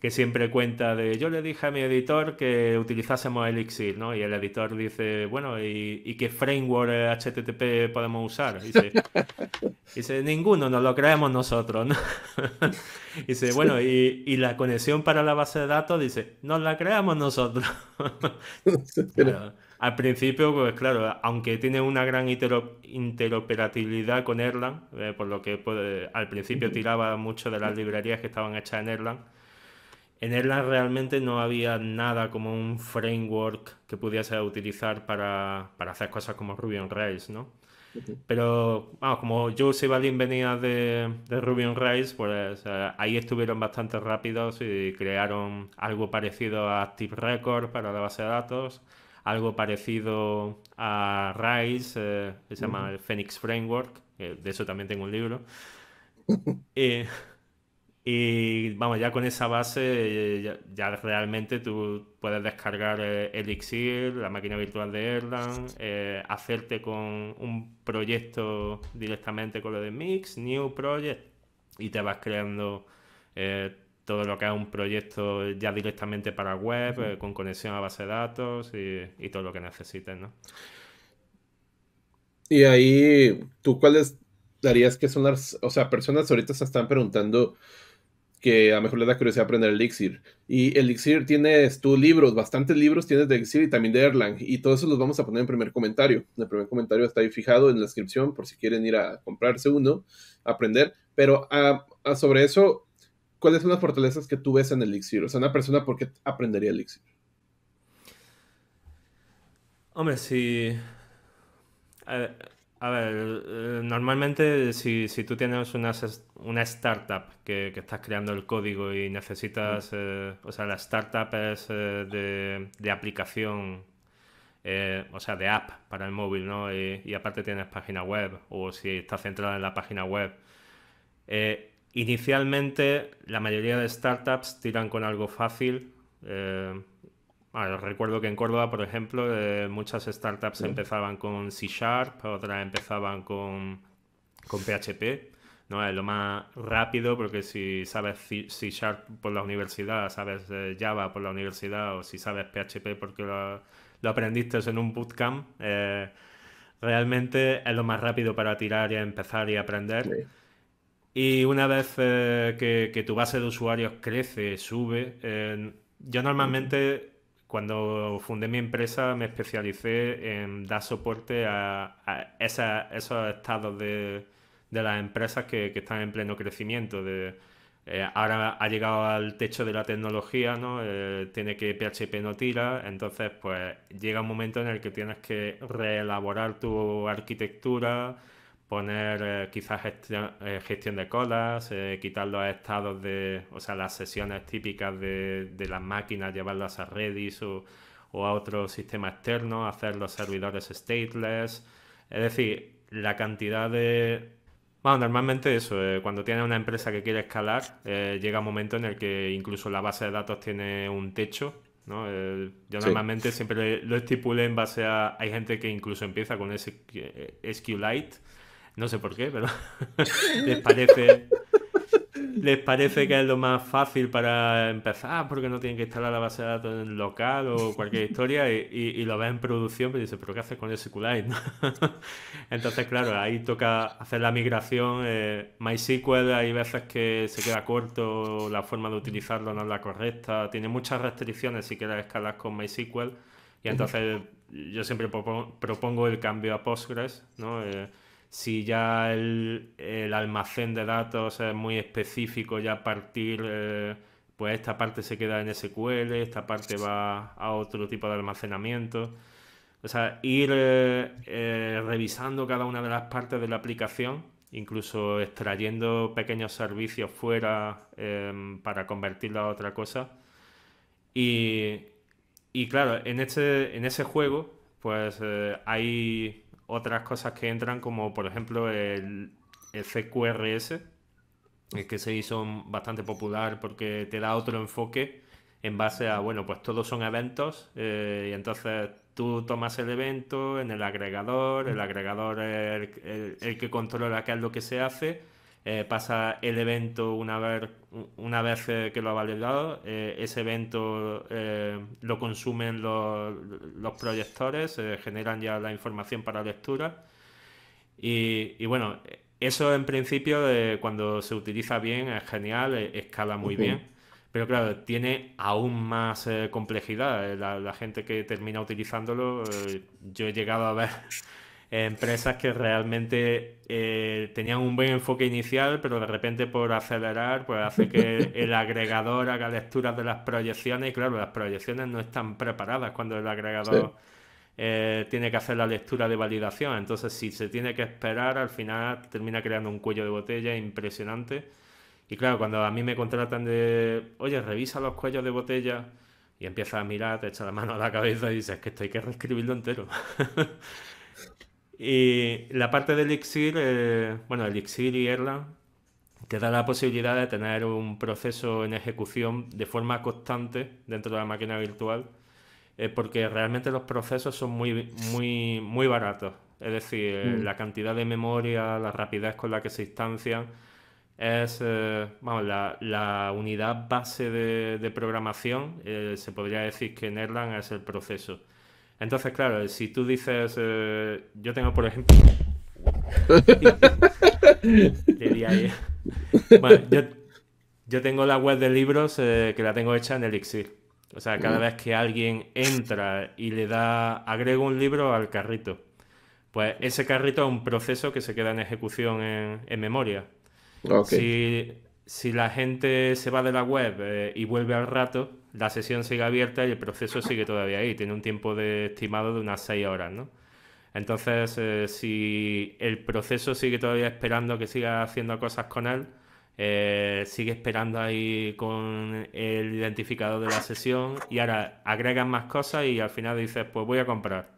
que siempre cuenta de yo le dije a mi editor que utilizásemos Elixir, ¿no? Y el editor dice, bueno, ¿y, qué framework HTTP podemos usar? Y dice, ninguno, nos lo creemos nosotros, ¿no? y dice, bueno, y, la conexión para la base de datos, dice, nos la creamos nosotros. al principio, pues claro, aunque tiene una gran interoperabilidad con Erlang, eh, por lo que al principio tiraba mucho de las librerías que estaban hechas en Erlang, en Erlang realmente no había nada como un framework que pudiese utilizar para, para hacer cosas como Ruby on Rails, ¿no? Pero, vamos, como yo y venía de, de, Ruby on Rails, pues eh, ahí estuvieron bastante rápidos y crearon algo parecido a Active Record para la base de datos, algo parecido a Rails, eh, que se llama el Phoenix Framework, de eso también tengo un libro. eh, y vamos, ya con esa base, eh, ya, realmente tú puedes descargar eh, Elixir, la máquina virtual de Erlang, eh, hacerte con un proyecto directamente con lo de Mix, New Project, y te vas creando todo lo que es un proyecto ya directamente para web, con conexión a base de datos y, y todo lo que necesites, ¿no? Y ahí, ¿tú cuáles darías que son las, o sea, personas ahorita se están preguntando, que a lo mejor le da curiosidad aprender Elixir. Y Elixir tienes tú libros, bastantes libros tienes de Elixir y también de Erlang. Y todos eso los vamos a poner en primer comentario. El primer comentario está ahí fijado en la descripción por si quieren ir a comprarse uno, aprender. Pero ah, ah, sobre eso, ¿cuáles son las fortalezas que tú ves en Elixir? O sea, una persona, ¿por qué aprendería Elixir? Hombre, sí A a ver, eh, normalmente si, si tú tienes una, una startup que, estás creando el código y necesitas, mm. eh, o sea, la startup es eh, de, aplicación, o sea, de app para el móvil, ¿no? Y, aparte tienes página web o si estás centrada en la página web. inicialmente la mayoría de startups tiran con algo fácil, Ah, recuerdo que en Córdoba, por ejemplo, eh, muchas startups empezaban con C Sharp, otras empezaban con, PHP. ¿no? Es lo más rápido porque si sabes C Sharp por la universidad, sabes eh, Java por la universidad o si sabes PHP porque lo, aprendiste en un bootcamp, eh, realmente es lo más rápido para tirar y empezar y aprender. Y una vez que, tu base de usuarios crece, sube, yo normalmente cuando fundé mi empresa me especialicé en dar soporte a, esos estados de, las empresas que, están en pleno crecimiento. Eh, ahora ha llegado al techo de la tecnología, ¿no? Eh, tiene que PHP no tira, entonces pues llega un momento en el que tienes que reelaborar tu arquitectura, poner eh, quizás eh, gestión, de colas, eh, quitar los estados de, o sea, las sesiones típicas de, las máquinas, llevarlas a Redis o, a otro sistema externo, hacer los servidores stateless. Es decir, la cantidad de... Bueno, normalmente eso, cuando tienes una empresa que quiere escalar, llega un momento en el que incluso la base de datos tiene un techo ¿no? yo normalmente siempre lo estipule en base a... Hay gente que incluso empieza con SQLite no sé por qué, pero les parece. ¿Les parece que es lo más fácil para empezar? Porque no tienen que instalar la base de datos en local o cualquier historia y, lo ves en producción, pero dices, ¿pero qué haces con el SQLite? Entonces, claro, ahí toca hacer la migración. Eh, MySQL hay veces que se queda corto, la forma de utilizarlo no es la correcta, tiene muchas restricciones si quieres escalar con MySQL. Y entonces yo siempre propongo el cambio a Postgres, ¿no? Eh, si ya el, almacén de datos es muy específico, ya a partir, eh, pues esta parte se queda en SQL, esta parte va a otro tipo de almacenamiento. O sea, ir eh, eh, revisando cada una de las partes de la aplicación, incluso extrayendo pequeños servicios fuera em, para convertirla a otra cosa. Y, y claro, en, este, en ese juego, pues hay otras cosas que entran, como por ejemplo el, el CQRS, eh, que se hizo bastante popular porque te da otro enfoque en base a, bueno, pues todos son eventos eh, y entonces tú tomas el evento en el agregador, el agregador es el, el, el, que controla qué es lo que se hace eh, pasa el evento una vez, una vez eh, que lo ha validado, eh, ese evento lo consumen los, los proyectores, generan ya la información para lectura. Y, bueno, eso en principio cuando se utiliza bien es genial, e, escala muy bien. Pero claro, tiene aún más complejidad. La, la, gente que termina utilizándolo, yo he llegado a ver empresas que realmente eh, tenían un buen enfoque inicial, pero de repente por acelerar, pues hace que el agregador haga lecturas de las proyecciones y claro, las proyecciones no están preparadas cuando el agregador eh, tiene que hacer la lectura de validación. Entonces, si se tiene que esperar, al final termina creando un cuello de botella impresionante. Y claro, cuando a mí me contratan de, oye, revisa los cuellos de botella y empiezas a mirar, te echa la mano a la cabeza y dices que esto hay que reescribirlo entero. Y la parte del Elixir, eh, bueno, Elixir y Erlang te da la posibilidad de tener un proceso en ejecución de forma constante dentro de la máquina virtual, eh, porque realmente los procesos son muy, baratos. Es decir, eh, mm. la cantidad de memoria, la rapidez con la que se instancian, es eh, vamos, la, unidad base de, de programación. se podría decir que en Erlang es el proceso. Entonces, claro, si tú dices, eh, yo tengo, por ejemplo... bueno, yo, tengo la web de libros eh, que la tengo hecha en Elixir. O sea, cada vez que alguien entra y le da, agrego un libro al carrito, pues ese carrito es un proceso que se queda en ejecución en, memoria. Si si la gente se va de la web eh, y vuelve al rato, la sesión sigue abierta y el proceso sigue todavía ahí. Tiene un tiempo de estimado de unas 6 horas, ¿no? Entonces, eh, si el proceso sigue todavía esperando que siga haciendo cosas con él, eh, sigue esperando ahí con el identificador de la sesión y ahora agregan más cosas y al final dices, pues voy a comprar.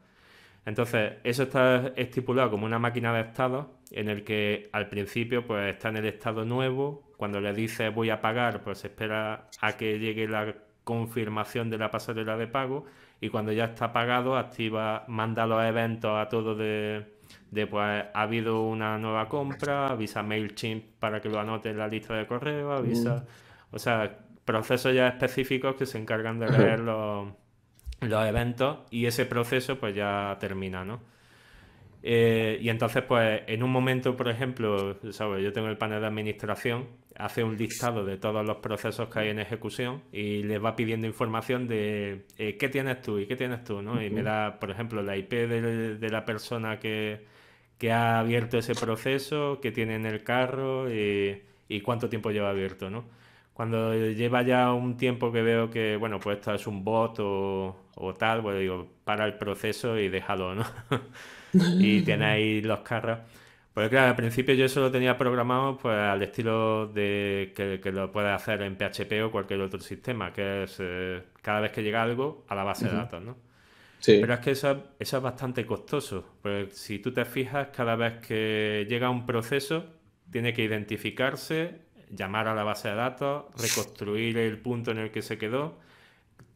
Entonces, eso está estipulado como una máquina de estado en el que al principio pues está en el estado nuevo, cuando le dice voy a pagar, pues espera a que llegue la confirmación de la pasarela de pago y cuando ya está pagado activa, manda los eventos a todos de, de pues ha habido una nueva compra, avisa MailChimp para que lo anote en la lista de correo, avisa, mm. o sea, procesos ya específicos que se encargan de leer los los eventos y ese proceso pues ya termina, ¿no? Eh, y entonces, pues en un momento, por ejemplo, yo tengo el panel de administración, hace un listado de todos los procesos que hay en ejecución y le va pidiendo información de eh, qué tienes tú y qué tienes tú, ¿no? Y me da, por ejemplo, la IP de, la persona que, que, ha abierto ese proceso, que tiene en el carro y, y cuánto tiempo lleva abierto, ¿no? Cuando lleva ya un tiempo que veo que, bueno, pues esto es un bot o, o tal, bueno, pues digo, para el proceso y déjalo, ¿no? y tiene ahí los carros. Pues claro, al principio yo eso lo tenía programado pues al estilo de que, lo puedes hacer en PHP o cualquier otro sistema, que es eh, cada vez que llega algo a la base de datos, ¿no? Sí. Pero es que eso, eso es bastante costoso, porque si tú te fijas, cada vez que llega un proceso, tiene que identificarse, llamar a la base de datos, reconstruir el punto en el que se quedó,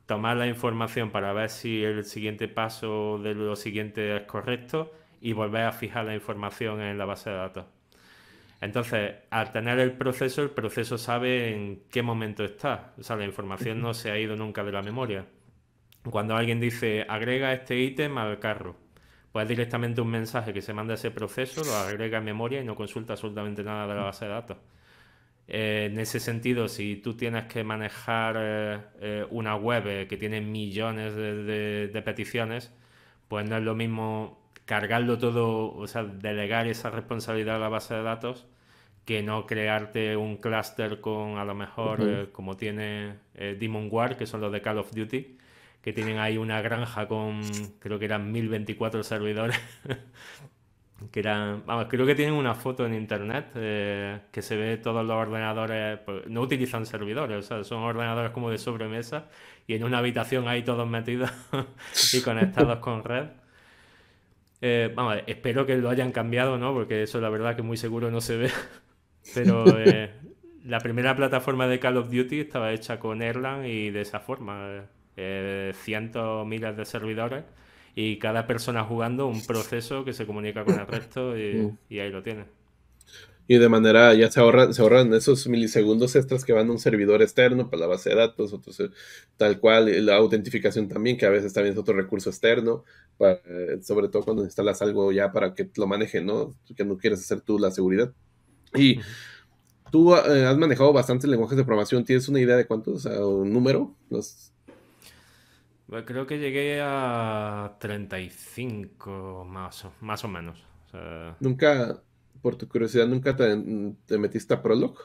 tomar la información para ver si el siguiente paso de lo siguiente es correcto y volver a fijar la información en la base de datos. Entonces, al tener el proceso, el proceso sabe en qué momento está. O sea, la información no se ha ido nunca de la memoria. Cuando alguien dice agrega este ítem al carro, pues directamente un mensaje que se manda a ese proceso, lo agrega en memoria y no consulta absolutamente nada de la base de datos. Eh, en ese sentido, si tú tienes que manejar eh, eh, una web que tiene millones de, peticiones, pues no es lo mismo cargarlo todo, o sea, delegar esa responsabilidad a la base de datos que no crearte un clúster con a lo mejor como tiene demon War, que son los de Call of Duty, que tienen ahí una granja con creo que eran 1024 servidores que vamos, creo que tienen una foto en internet eh, que se ve todos los ordenadores, pues, no utilizan servidores, o sea, son ordenadores como de sobremesa y en una habitación hay todos metidos y conectados con red. Eh, vamos, espero que lo hayan cambiado, ¿no? Porque eso la verdad que muy seguro no se ve. Pero eh, la primera plataforma de Call of Duty estaba hecha con Erlang y de esa forma, cientos, miles de servidores y cada persona jugando un proceso que se comunica con el resto y, mm. ahí lo tiene. Y de manera, ya se ahorran, se ahorran esos milisegundos extras que van a un servidor externo para la base de datos, otros, tal cual, la autentificación también, que a veces también es otro recurso externo, para, eh, sobre todo cuando instalas algo ya para que lo maneje, ¿no? Que no quieres hacer tú la seguridad. Y tú eh, has manejado bastantes lenguajes de programación, ¿tienes una idea de cuántos, o sea, un número? Los, pues creo que llegué a 35 más, más o menos. Nunca, por tu curiosidad, ¿nunca te, metiste a Prolog?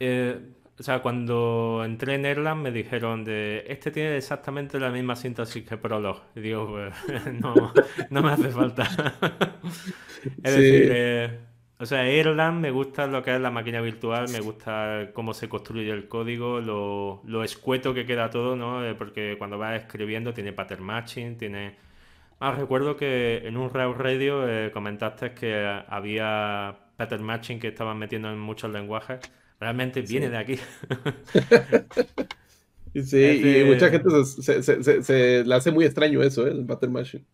Eh, o sea, cuando entré en Erlang me dijeron de este tiene exactamente la misma síntesis que Prolog. Y digo, pues, no, me hace falta. es decir, eh, o sea, Erlang me gusta lo que es la máquina virtual, me gusta cómo se construye el código, lo, escueto que queda todo, ¿no? Eh, porque cuando vas escribiendo tiene pattern matching, tiene... Ah, recuerdo que en un Raw Radio eh, comentaste que había pattern matching que estaban metiendo en muchos lenguajes. Realmente viene de aquí. sí, y mucha gente se, le hace muy extraño eso, ¿eh? el pattern matching.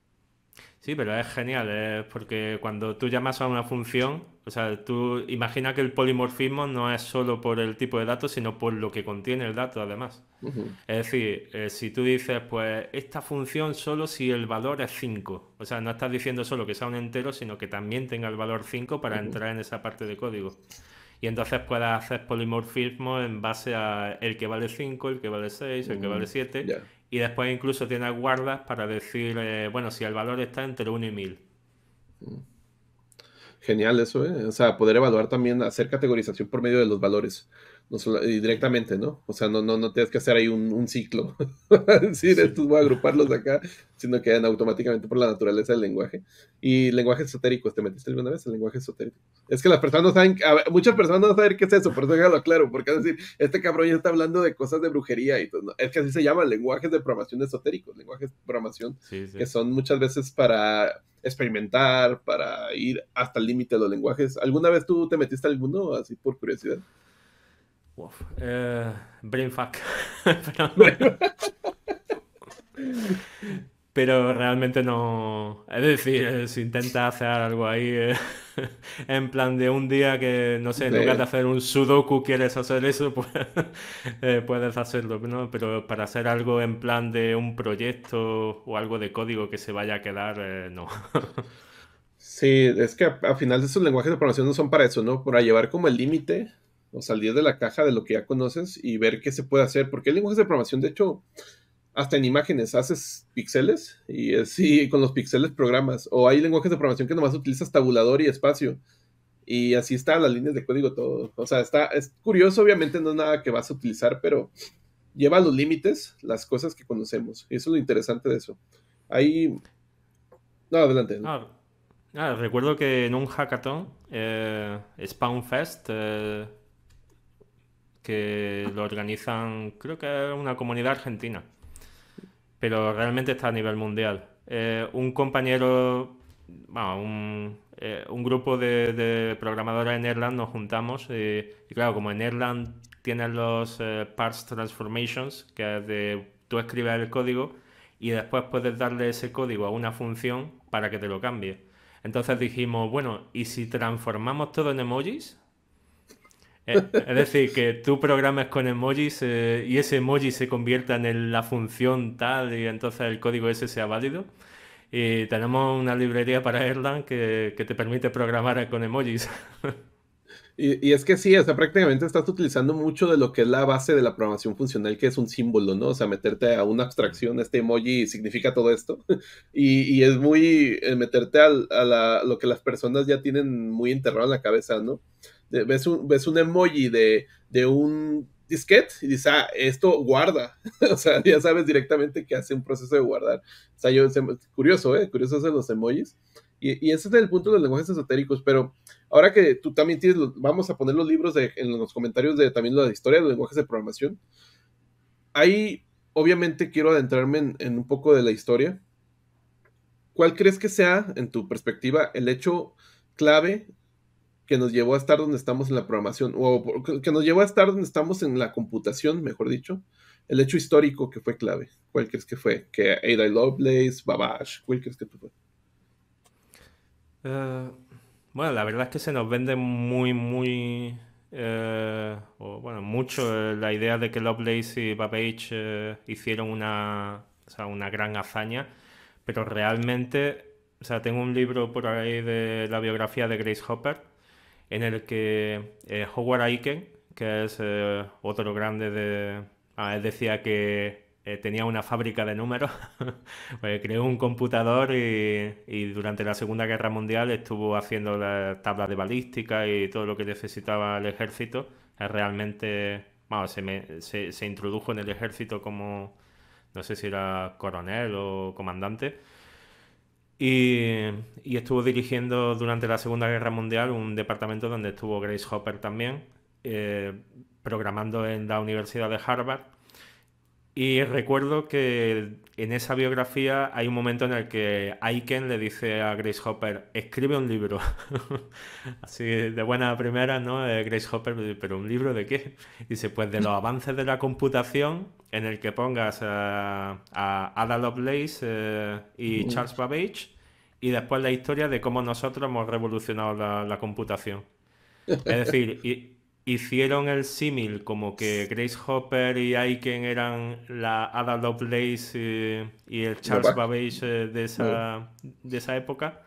Sí, pero es genial, es porque cuando tú llamas a una función, o sea, tú imagina que el polimorfismo no es solo por el tipo de datos, sino por lo que contiene el dato además. Es decir, eh, si tú dices, pues esta función solo si el valor es 5, o sea, no estás diciendo solo que sea un entero, sino que también tenga el valor 5 para entrar en esa parte de código. Y entonces puedes hacer polimorfismo en base a el que vale 5, el que vale 6, el que vale 7. Mm, y después incluso tiene guardas para decir, eh, bueno, si el valor está entre 1 y 1000. Genial eso, ¿eh? O sea, poder evaluar también, hacer categorización por medio de los valores no directamente, ¿no? O sea, no, no, no tienes que hacer ahí un, ciclo, decir, tú estos voy a agruparlos acá, sino que automáticamente por la naturaleza del lenguaje. Y lenguaje esotérico, ¿te metiste alguna vez el lenguaje esotérico? Es que las personas no saben, muchas personas no saben qué es eso, por eso déjalo claro, porque es decir, este cabrón ya está hablando de cosas de brujería y todo, es que así se llaman lenguajes de programación esotéricos, lenguajes de programación que son muchas veces para experimentar, para ir hasta el límite de los lenguajes. ¿Alguna vez tú te metiste alguno así por curiosidad? Wow. Eh, pero, realmente no. Es decir, eh, si intenta hacer algo ahí eh, en plan de un día que, no sé, en lugar de hacer un sudoku quieres hacer eso, pues puedes hacerlo, Pero para hacer algo en plan de un proyecto o algo de código que se vaya a quedar, no. Sí, es que al final esos lenguajes de programación no son para eso, ¿no? Para llevar como el límite o salir de la caja de lo que ya conoces y ver qué se puede hacer, porque el lenguaje de programación, de hecho, hasta en imágenes haces píxeles y, así con los píxeles programas, o hay lenguajes de programación que nomás utilizas tabulador y espacio, y así está, las líneas de código todo. O sea, está, es curioso, obviamente no es nada que vas a utilizar, pero lleva a los límites las cosas que conocemos, y eso es lo interesante de eso. Ahí... No, adelante. Ah, ah recuerdo que en un hackathon, eh, Spawnfest, eh que lo organizan, creo que es una comunidad argentina, pero realmente está a nivel mundial. Eh, un compañero, eh, un, grupo de, programadores en Erlang nos juntamos y claro, como en Erlang tienes los eh, parts transformations, que es de tú escribes el código y después puedes darle ese código a una función para que te lo cambie. Entonces dijimos, bueno, ¿y si transformamos todo en emojis? Eh, es decir, que tú programas con emojis eh, y ese emoji se convierta en la función tal y entonces el código ese sea válido. Y tenemos una librería para Erlang que, que te permite programar con emojis. Y, es que sí, o prácticamente estás utilizando mucho de lo que es la base de la programación funcional, que es un símbolo, ¿no? O sea, meterte a una abstracción, este emoji significa todo esto. Y, y es muy eh, meterte a lo que las personas ya tienen muy enterrado en la cabeza, ¿no? ves, un, ves un emoji de, de un disquete y dices, ah, esto guarda. o sea, ya sabes directamente que hace un proceso de guardar. O sea, yo, curioso, ¿eh? Curioso hacer los emojis. Y, y, ese es el punto de los lenguajes esotéricos, pero ahora que tú también tienes, vamos a poner los libros en los comentarios de también la historia de los lenguajes de programación. Ahí, obviamente, quiero adentrarme en un poco de la historia. ¿Cuál crees que sea, en tu perspectiva, el hecho clave que nos llevó a estar donde estamos en la programación, o que nos llevó a estar donde estamos en la computación, mejor dicho, el hecho histórico que fue clave. ¿Cuál crees que fue? Que Ada Lovelace, Babash, ¿cuál crees que fue? Eh, bueno, la verdad es que se nos vende muy, muy, eh, o, bueno, mucho eh, la idea de que Lovelace y Babbage hicieron una, una gran hazaña, pero realmente, o sea, tengo un libro por ahí de la biografía de Grace Hopper en el que eh, Howard Aiken, que es eh, otro grande de... Ah, él decía que eh, tenía una fábrica de números, pues creó un computador y, durante la Segunda Guerra Mundial estuvo haciendo las tablas de balística y todo lo que necesitaba el ejército. Realmente, se, introdujo en el ejército como, no sé si era coronel o comandante, y, estuvo dirigiendo durante la Segunda Guerra Mundial un departamento donde estuvo Grace Hopper también, eh, programando en la Universidad de Harvard y recuerdo que en esa biografía hay un momento en el que Aiken le dice a Grace Hopper, escribe un libro. Así de buena primera, ¿no? Eh, Grace Hopper, pero ¿un libro de qué? Dice, pues de los avances de la computación en el que pongas a, a Ada Lovelace eh, y Charles Babbage y después la historia de cómo nosotros hemos revolucionado la, computación. Es decir, hicieron el símil como que Grace Hopper y Aiken eran la Ada Lovelace y el Charles Babbage de, esa, época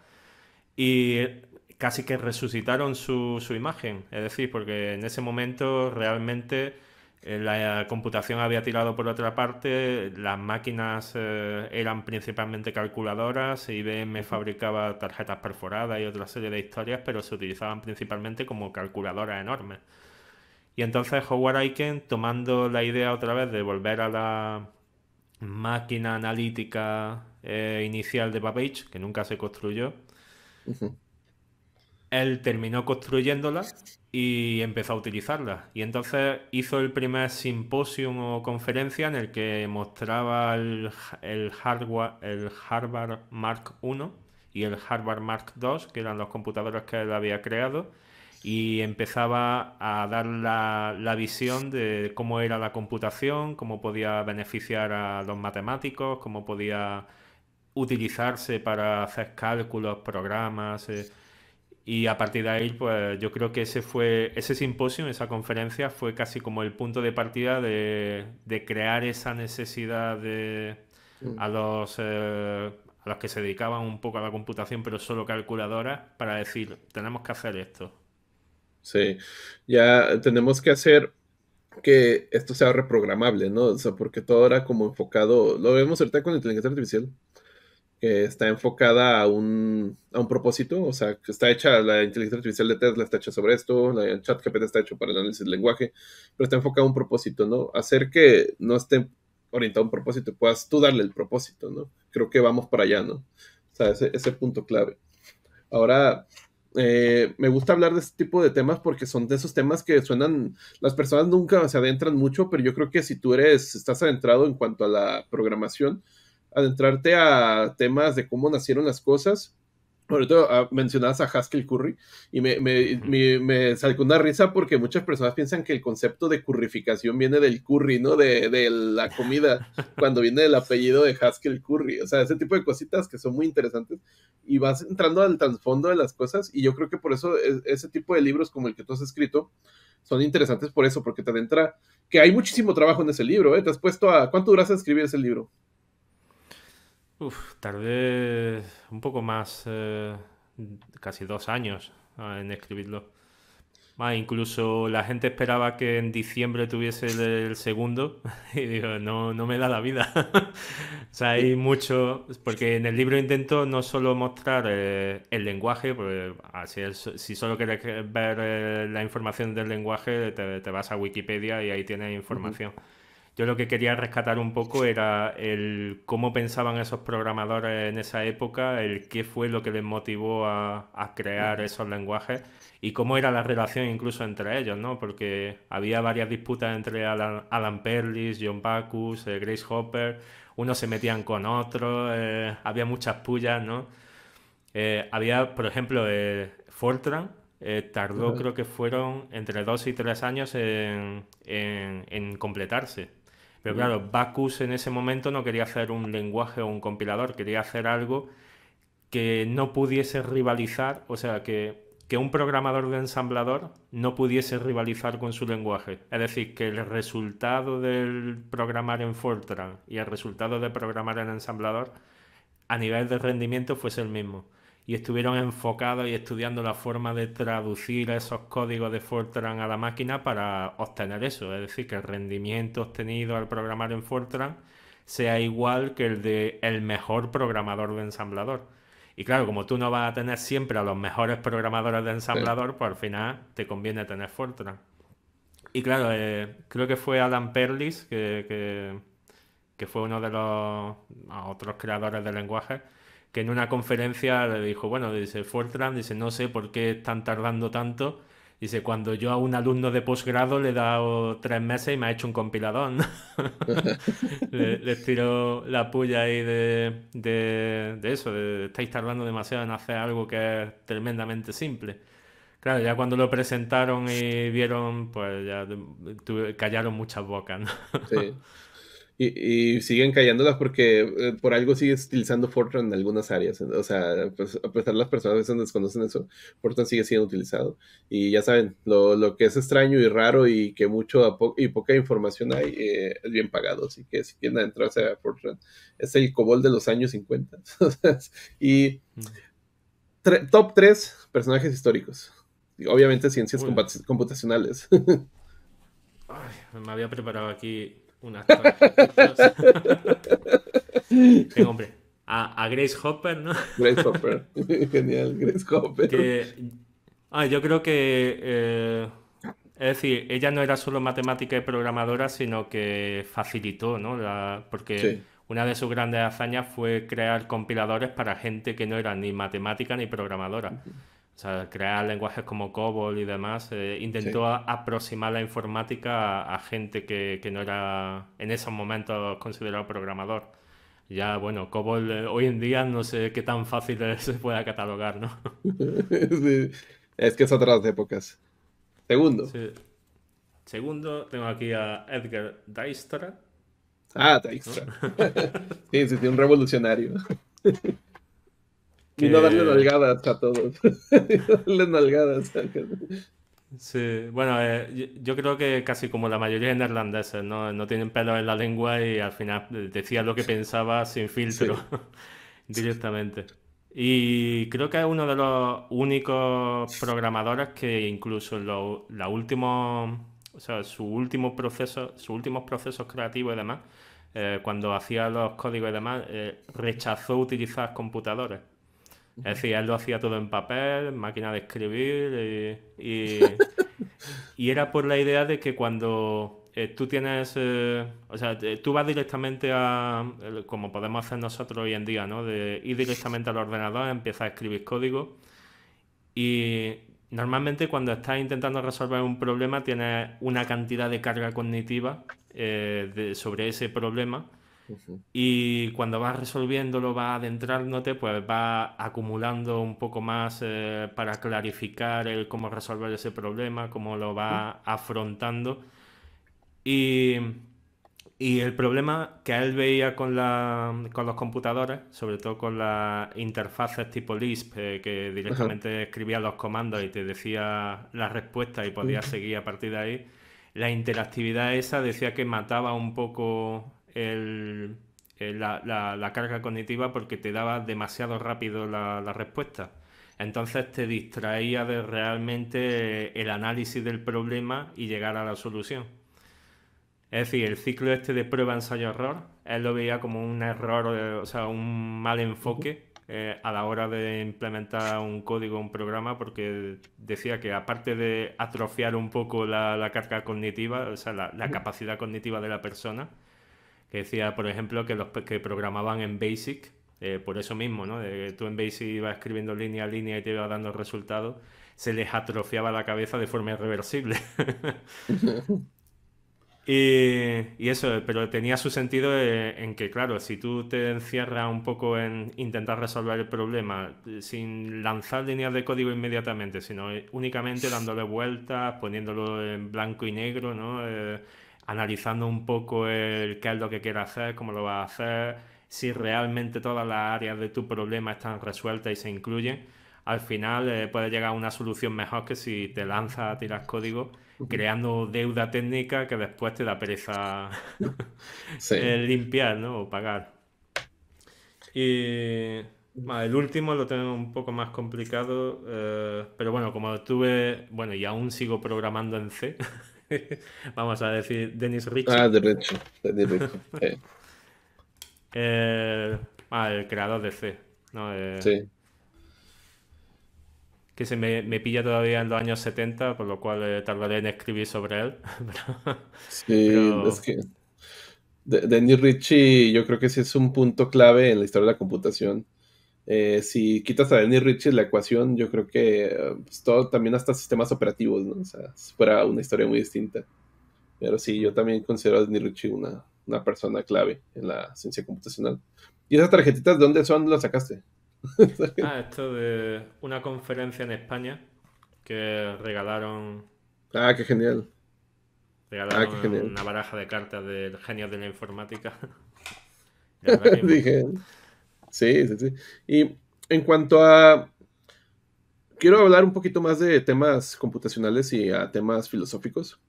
y casi que resucitaron su, su, imagen. Es decir, porque en ese momento realmente eh, la computación había tirado por otra parte, las máquinas eh, eran principalmente calculadoras, IBM fabricaba tarjetas perforadas y otra serie de historias, pero se utilizaban principalmente como calculadoras enormes. Y entonces Howard Aiken, tomando la idea otra vez de volver a la máquina analítica eh, inicial de Babbage, que nunca se construyó, él terminó construyéndola y empezó a utilizarla. Y entonces hizo el primer simposio o conferencia en el que mostraba el, hardware, el Harvard Mark I y el Harvard Mark II, que eran los computadores que él había creado y empezaba a dar la, visión de cómo era la computación, cómo podía beneficiar a los matemáticos, cómo podía utilizarse para hacer cálculos, programas. Eh. y a partir de ahí, pues yo creo que ese fue, ese simposio, esa conferencia, fue casi como el punto de partida de, crear esa necesidad de mm. a los eh, a los que se dedicaban un poco a la computación, pero solo calculadoras, para decir, tenemos que hacer esto. Sí, ya tenemos que hacer que esto sea reprogramable, ¿no? O sea, porque todo era como enfocado, lo vemos ahorita con la inteligencia artificial, que está enfocada a un, propósito, o sea, que está hecha, la inteligencia artificial de Tesla está hecha sobre esto, el chat GPT está hecho para el análisis del lenguaje, pero está enfocada a un propósito, ¿no? Hacer que no esté orientado a un propósito, puedas tú darle el propósito, ¿no? Creo que vamos para allá, ¿no? O sea, ese, ese punto clave. Ahora, eh, me gusta hablar de este tipo de temas porque son de esos temas que suenan, las personas nunca se adentran mucho, pero yo creo que si tú eres, estás adentrado en cuanto a la programación, adentrarte a temas de cómo nacieron las cosas, Ahorita ah, mencionabas a Haskell Curry y me, me, una risa porque muchas personas piensan que el concepto de currificación viene del curry, ¿no? De, la comida, cuando viene el apellido de Haskell Curry. O sea, ese tipo de cositas que son muy interesantes y vas entrando al trasfondo de las cosas y yo creo que por eso ese tipo de libros como el que tú has escrito son interesantes por eso, porque te adentra, que hay muchísimo trabajo en ese libro, ¿eh? Te has puesto a... ¿Cuánto duras a escribir ese libro? Uf, tardé un poco más, eh, casi dos años ah, en escribirlo. Ah, incluso la gente esperaba que en diciembre tuviese el, segundo y digo, no, no me da la vida. o sea, hay mucho, porque en el libro intento no solo mostrar eh, el lenguaje, porque ah, si, solo quieres ver eh, la información del lenguaje, te, vas a Wikipedia y ahí tienes información. Yo lo que quería rescatar un poco era el cómo pensaban esos programadores en esa época, el qué fue lo que les motivó a, crear esos lenguajes y cómo era la relación incluso entre ellos, ¿no? Porque había varias disputas entre Alan, Perlis, John Bacchus, eh, Grace Hopper, unos se metían con otros, eh, había muchas pullas, ¿no? Eh, había, por ejemplo, Fortran, tardó, creo que fueron entre dos y tres años en completarse. Pero mm. claro, Bacus en ese momento no quería hacer un lenguaje o un compilador, quería hacer algo que no pudiese rivalizar, o sea, que, que un programador de ensamblador no pudiese rivalizar con su lenguaje. Es decir, que el resultado del programar en Fortran y el resultado de programar en ensamblador a nivel de rendimiento fuese el mismo y estuvieron enfocados y estudiando la forma de traducir esos códigos de Fortran a la máquina para obtener eso, es decir, que el rendimiento obtenido al programar en Fortran sea igual que el de el mejor programador de ensamblador. Y claro, como tú no vas a tener siempre a los mejores programadores de ensamblador, pues al final te conviene tener Fortran. Y claro, eh, creo que fue Adam Perlis, que, que, que fue uno de los otros creadores del lenguaje que en una conferencia le dijo, bueno, dice Fortran, dice, no sé por qué están tardando tanto. Dice, cuando yo a un alumno de posgrado le he dado tres meses y me ha hecho un compilador. le, tiró la puya ahí de, eso, de, estáis tardando demasiado en hacer algo que es tremendamente simple. Claro, ya cuando lo presentaron y vieron, pues ya callaron muchas bocas. Y, siguen callándolas porque eh, por algo sigue utilizando Fortran en algunas áreas. O sea, pues, a pesar de las personas a veces desconocen eso, Fortran sigue siendo utilizado. Y ya saben, lo, que es extraño y raro y que mucho y poca información hay eh, es bien pagado. Así que si quieren adentrarse a Fortran, es el COBOL de los años 50. y top 3 personajes históricos. obviamente ciencias computacionales. Ay, me había preparado aquí una ¿eh? hombre. A, Grace Hopper, ¿no? Grace Hopper. Genial, Grace Hopper. Ah, yo creo que. Eh, es decir, ella no era solo matemática y programadora, sino que facilitó, ¿no? porque. Una de sus grandes hazañas fue crear compiladores para gente que no era ni matemática ni programadora. O sea, crear lenguajes como COBOL y demás, eh, intentó aproximar la informática a, gente que, no era en esos momentos considerado programador. Ya, bueno, COBOL eh, hoy en día no sé qué tan fácil se pueda catalogar, ¿no? Es que es otras épocas. Segundo. Sí. Segundo, tengo aquí a Edgar Dijkstra. Ah, Dijkstra. sí, sí, sí, un revolucionario. Y no darle nalgadas a todos. darle nalgadas. Sí, bueno, eh, yo creo que casi como la mayoría de neerlandeses, ¿no? No tienen pelo en la lengua y al final decía lo que pensaba sin filtro directamente. Y creo que es uno de los únicos programadores que incluso en los últimos, o su último proceso, sus últimos procesos creativos y demás, eh, cuando hacía los códigos y demás, eh, rechazó utilizar computadores. Es decir, él lo hacía todo en papel, máquina de escribir, y, era por la idea de que cuando eh, tú tienes, eh, o sea, eh, tú vas directamente a, como podemos hacer nosotros hoy en día, ¿no? De ir directamente al ordenador, empiezas a escribir código y normalmente cuando estás intentando resolver un problema tienes una cantidad de carga cognitiva sobre ese problema y cuando vas resolviéndolo, vas adentrándote, pues va acumulando un poco más eh, para clarificar el cómo resolver ese problema, cómo lo vas afrontando. Y, el problema que él veía con, la, con los computadores, sobre todo con las interfaces tipo Lisp, eh, que directamente escribía los comandos y te decía la respuesta y podías seguir a partir de ahí, la interactividad esa decía que mataba un poco la, carga cognitiva porque te daba demasiado rápido la, respuesta. Entonces te distraía de realmente el análisis del problema y llegar a la solución. Es decir, el ciclo este de prueba, ensayo, error, él lo veía como un error, eh, o sea, un mal enfoque eh, a la hora de implementar un código, un programa, porque decía que aparte de atrofiar un poco la, carga cognitiva, o sea, la, capacidad cognitiva de la persona, que decía, por ejemplo, que los que programaban en Basic, eh, por eso mismo, ¿no? De tú en Basic ibas escribiendo línea a línea y te ibas dando resultados, se les atrofiaba la cabeza de forma irreversible. y, eso, pero tenía su sentido eh, en que, claro, si tú te encierras un poco en intentar resolver el problema eh, sin lanzar líneas de código inmediatamente, sino únicamente dándole vueltas, poniéndolo en blanco y negro, ¿no? analizando un poco el qué es lo que quiere hacer, cómo lo va a hacer, si realmente todas las áreas de tu problema están resueltas y se incluyen, al final eh, puede llegar a una solución mejor que si te lanzas a tirar código creando deuda técnica que después te da pereza eh, limpiar ¿no? o pagar. Y el último lo tengo un poco más complicado, eh, pero bueno, como estuve bueno, y aún sigo programando en C. Vamos a decir Dennis Ritchie Ah, de Richie. Eh. Eh, ah, el creador de C. Eh, sí. Que se me, pilla todavía en los años 70, por lo cual tardaré en escribir sobre él. sí, es que. Dennis Ritchie, yo creo que sí es un punto clave en la historia de la computación. Eh, si quitas a Denis Richie la ecuación, yo creo que pues, todo también hasta sistemas operativos, ¿no? O sea, fuera una historia muy distinta. Pero sí, yo también considero a Denis Richie una, una persona clave en la ciencia computacional. ¿Y esas tarjetitas de dónde son? ¿Las sacaste? ah, esto de una conferencia en España que regalaron. Ah, qué genial. Regalaron ah, una baraja de cartas del genio de la informática. Dije. Sí, sí, sí. Y en cuanto a... Quiero hablar un poquito más de temas computacionales y a temas filosóficos.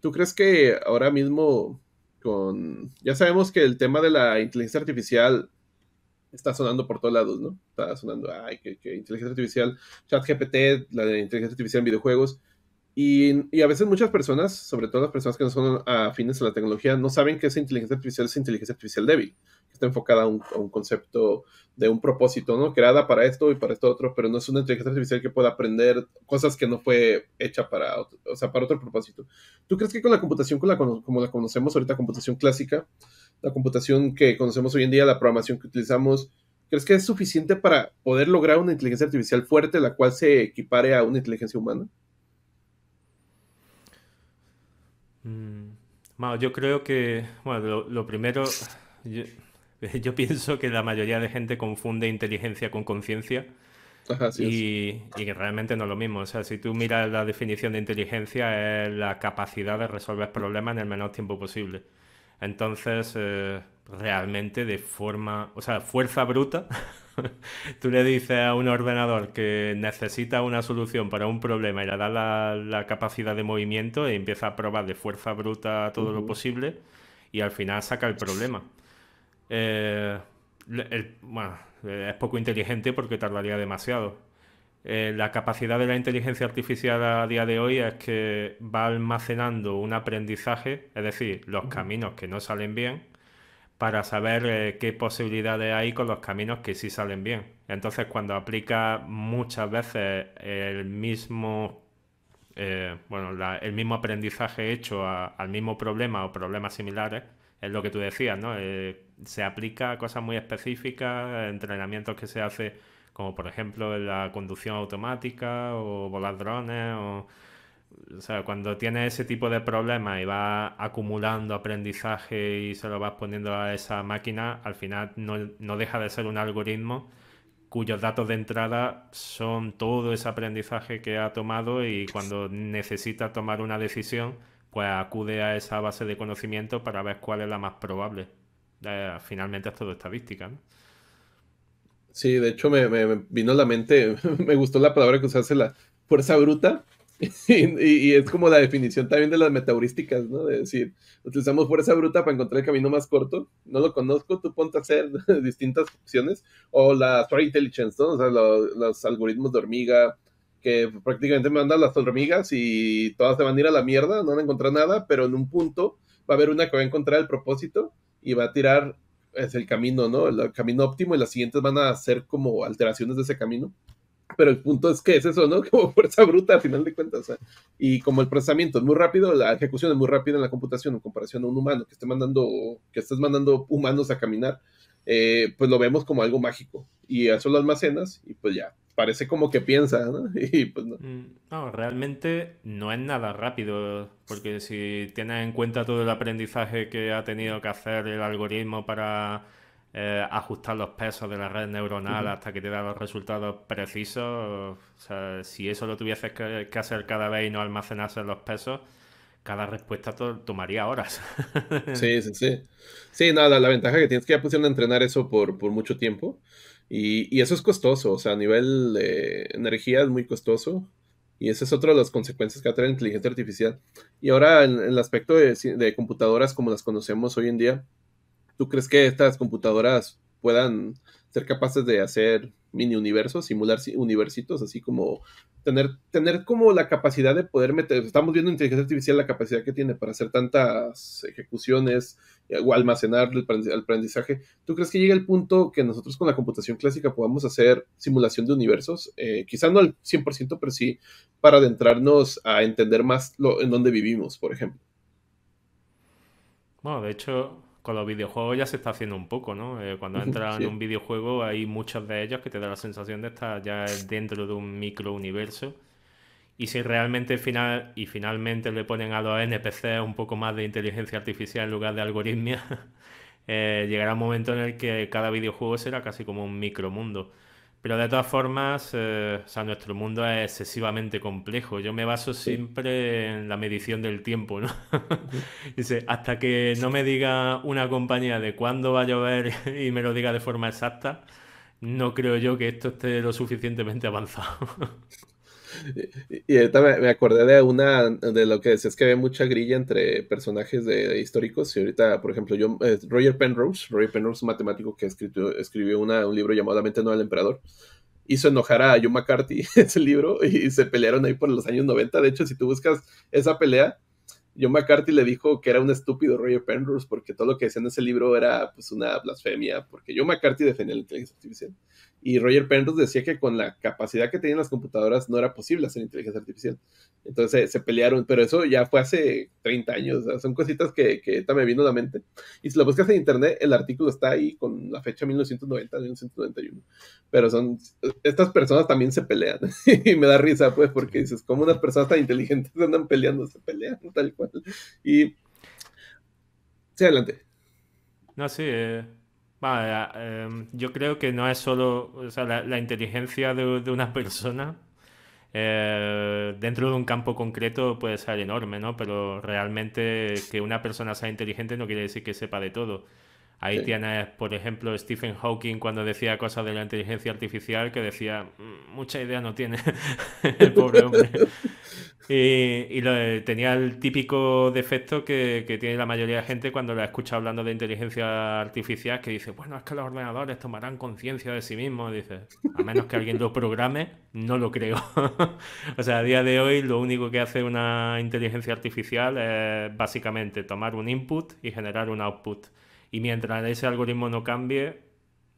¿Tú crees que ahora mismo con... Ya sabemos que el tema de la inteligencia artificial está sonando por todos lados, ¿no? Está sonando, ay, que, inteligencia artificial, chat GPT, la de inteligencia artificial en videojuegos. Y, a veces muchas personas, sobre todo las personas que no son afines a la tecnología, no saben que esa inteligencia artificial es inteligencia artificial débil, que está enfocada a un, concepto de un propósito, ¿no? Creada para esto y para esto otro, pero no es una inteligencia artificial que pueda aprender cosas que no fue hecha para, otro, o sea, para otro propósito. ¿Tú crees que con la computación con la, como la conocemos ahorita, computación clásica, la computación que conocemos hoy en día, la programación que utilizamos, ¿crees que es suficiente para poder lograr una inteligencia artificial fuerte, la cual se equipare a una inteligencia humana? Mm. yo creo que, bueno, lo, primero, yo, pienso que la mayoría de gente confunde inteligencia con conciencia. Y, realmente no es lo mismo. O sea, si tú miras la definición de inteligencia, es la capacidad de resolver problemas en el menor tiempo posible. Entonces, eh, realmente de forma, o sea, fuerza bruta tú le dices a un ordenador que necesita una solución para un problema y le das la, capacidad de movimiento y empieza a probar de fuerza bruta todo lo posible y al final saca el problema. Eh, bueno, eh, es poco inteligente porque tardaría demasiado. Eh, la capacidad de la inteligencia artificial a día de hoy es que va almacenando un aprendizaje, es decir, los caminos que no salen bien para saber eh, qué posibilidades hay con los caminos que sí salen bien. Entonces, cuando aplica muchas veces el mismo, eh, bueno, el mismo aprendizaje hecho al mismo problema o problemas similares, es lo que tú decías, ¿no? Eh, se aplica a cosas muy específicas, entrenamientos que se hacen como por ejemplo la conducción automática o volar drones o o sea, cuando tiene ese tipo de problemas y va acumulando aprendizaje y se lo vas poniendo a esa máquina, al final no, deja de ser un algoritmo cuyos datos de entrada son todo ese aprendizaje que ha tomado y cuando necesita tomar una decisión, pues acude a esa base de conocimiento para ver cuál es la más probable. Eh, finalmente es todo estadística, Sí, de hecho me, me vino a la mente, me gustó la palabra que usaste, la fuerza bruta, Y, es como la definición también de las metaurísticas, ¿no? De decir, utilizamos fuerza bruta para encontrar el camino más corto, no lo conozco, tú ponte a hacer distintas opciones, o la story intelligence, ¿no? O sea, los algoritmos de hormiga, que prácticamente me mandan las hormigas y todas se van a ir a la mierda, no van a encontrar nada, pero en un punto va a haber una que va a encontrar el propósito y va a tirar es el camino, ¿no? El camino óptimo y las siguientes van a hacer como alteraciones de ese camino pero el punto es que es eso, ¿no? Como fuerza bruta, al final de cuentas. Y como el procesamiento es muy rápido, la ejecución es muy rápida en la computación en comparación a un humano que esté mandando, que estés mandando humanos a caminar, eh, pues lo vemos como algo mágico. Y eso lo almacenas y pues ya, parece como que piensa, ¿no? Y pues no. Mm, no, realmente no es nada rápido, porque si tienes en cuenta todo el aprendizaje que ha tenido que hacer el algoritmo para eh, ajustar los pesos de la red neuronal hasta que te da los resultados precisos. O sea, si eso lo tuvieses que, hacer cada vez y no almacenarse los pesos, cada respuesta tomaría horas. sí, sí, sí. Sí, nada la, ventaja que tienes que ya pusieron a entrenar eso por, mucho tiempo. Y, y, eso es costoso, o sea, a nivel de energía es muy costoso. Y esa es otra de las consecuencias que atrae la inteligencia artificial. Y ahora, en, el aspecto de, computadoras como las conocemos hoy en día, ¿Tú crees que estas computadoras puedan ser capaces de hacer mini universos, simular universitos, así como tener, tener como la capacidad de poder meter, estamos viendo inteligencia artificial la capacidad que tiene para hacer tantas ejecuciones eh, o almacenar el aprendizaje. ¿Tú crees que llega el punto que nosotros con la computación clásica podamos hacer simulación de universos? Eh, quizá no al 100%, pero sí para adentrarnos a entender más en dónde vivimos, por ejemplo. Bueno, de hecho, con los videojuegos ya se está haciendo un poco, ¿no? Eh, cuando entras en un videojuego hay muchas de ellos que te da la sensación de estar ya dentro de un microuniverso. Y si realmente final y finalmente le ponen a los NPC un poco más de inteligencia artificial en lugar de algoritmia, eh, llegará un momento en el que cada videojuego será casi como un micromundo. Pero de todas formas, eh, o sea, nuestro mundo es excesivamente complejo. Yo me baso siempre en la medición del tiempo, ¿no? Dice, hasta que no me diga una compañía de cuándo va a llover y me lo diga de forma exacta, no creo yo que esto esté lo suficientemente avanzado. Y ahorita me, acordé de una, de lo que decías que había mucha grilla entre personajes de, históricos. Y ahorita, por ejemplo, yo, eh, Roger Penrose, Roger Penrose, matemático que escribió, escribió un libro llamado no del emperador, hizo enojar a John McCarthy ese libro y se pelearon ahí por los años 90. De hecho, si tú buscas esa pelea, John McCarthy le dijo que era un estúpido Roger Penrose porque todo lo que decía en ese libro era pues una blasfemia, porque John McCarthy defendía la inteligencia artificial. Y Roger Penrose decía que con la capacidad que tenían las computadoras no era posible hacer inteligencia artificial. Entonces se, pelearon, pero eso ya fue hace 30 años. son cositas que, que me vino a la mente. Y si lo buscas en internet, el artículo está ahí con la fecha 1990, 1991. Pero son, estas personas también se pelean. y me da risa, pues, porque dices, como unas personas tan inteligentes andan peleando? Se pelean, tal cual. Y... Sí, adelante. No, sí. Eh Ah, em, yo creo que no es solo o sea, la, inteligencia de, una persona. Eh, dentro de un campo concreto puede ser enorme, ¿no? Pero realmente que una persona sea inteligente no quiere decir que sepa de todo. Ahí tienes, por ejemplo, Stephen Hawking cuando decía cosas de la inteligencia artificial que decía, mm, mucha idea no tiene el pobre hombre. Y, eh, tenía el típico defecto que, tiene la mayoría de gente cuando la escucha hablando de inteligencia artificial, que dice, bueno, es que los ordenadores tomarán conciencia de sí mismos. Dice, a menos que alguien lo programe, no lo creo. o sea, a día de hoy lo único que hace una inteligencia artificial es básicamente tomar un input y generar un output. Y mientras ese algoritmo no cambie,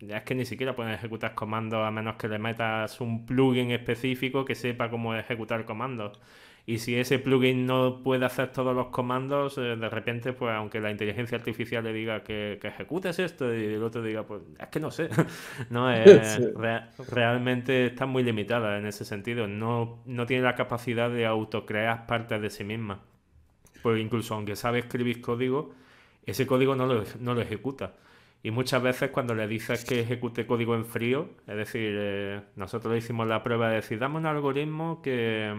ya es que ni siquiera pueden ejecutar comandos a menos que le metas un plugin específico que sepa cómo ejecutar comandos. Y si ese plugin no puede hacer todos los comandos, eh, de repente, pues aunque la inteligencia artificial le diga que, ejecutes esto y el otro diga, pues es que no sé. no Realmente está muy limitada en ese sentido. No, no tiene la capacidad de autocrear partes de sí misma. Pues incluso aunque sabe escribir código, ese código no lo, no lo ejecuta. Y muchas veces cuando le dices que ejecute código en frío, es decir, eh, nosotros le hicimos la prueba de decir, dame un algoritmo que,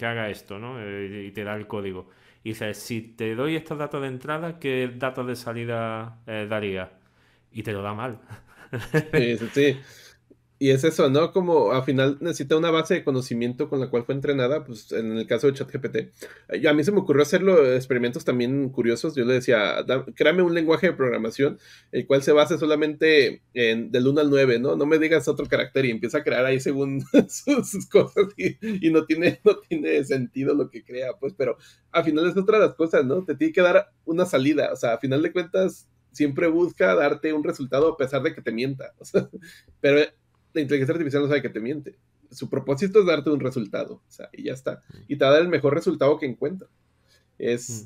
haga esto, ¿no? Eh, y te da el código. Y dices, si te doy estos datos de entrada, ¿qué datos de salida eh, daría? Y te lo da mal. sí, sí y es eso, ¿no? Como al final necesita una base de conocimiento con la cual fue entrenada, pues en el caso de ChatGPT. Eh, a mí se me ocurrió hacerlo experimentos también curiosos. Yo le decía, créame un lenguaje de programación, el cual se base solamente en, del 1 al 9, ¿no? No me digas otro carácter y empieza a crear ahí según sus, cosas y, no, tiene, no tiene sentido lo que crea, pues, pero al final es otra de las cosas, ¿no? Te tiene que dar una salida, o sea, a final de cuentas siempre busca darte un resultado a pesar de que te mienta. O sea, pero la inteligencia artificial no sabe que te miente. Su propósito es darte un resultado, y ya está. Mm. Y te va a dar el mejor resultado que encuentra. Mm. Es,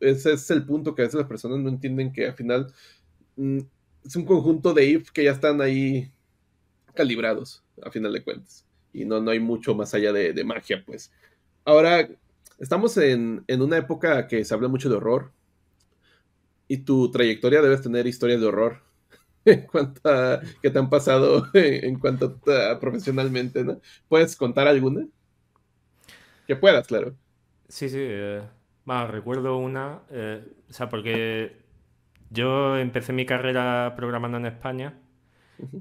ese es el punto que a veces las personas no entienden que al final mm, es un conjunto de if que ya están ahí calibrados, a final de cuentas. Y no, no hay mucho más allá de, de magia, pues. Ahora, estamos en, en, una época que se habla mucho de horror. Y tu trayectoria debes tener historias de horror en cuanto a, que te han pasado eh, en cuanto a, profesionalmente, ¿no? ¿Puedes contar alguna? Que puedas, claro. Sí, sí. Eh, bueno, recuerdo una, eh, o sea, porque yo empecé mi carrera programando en España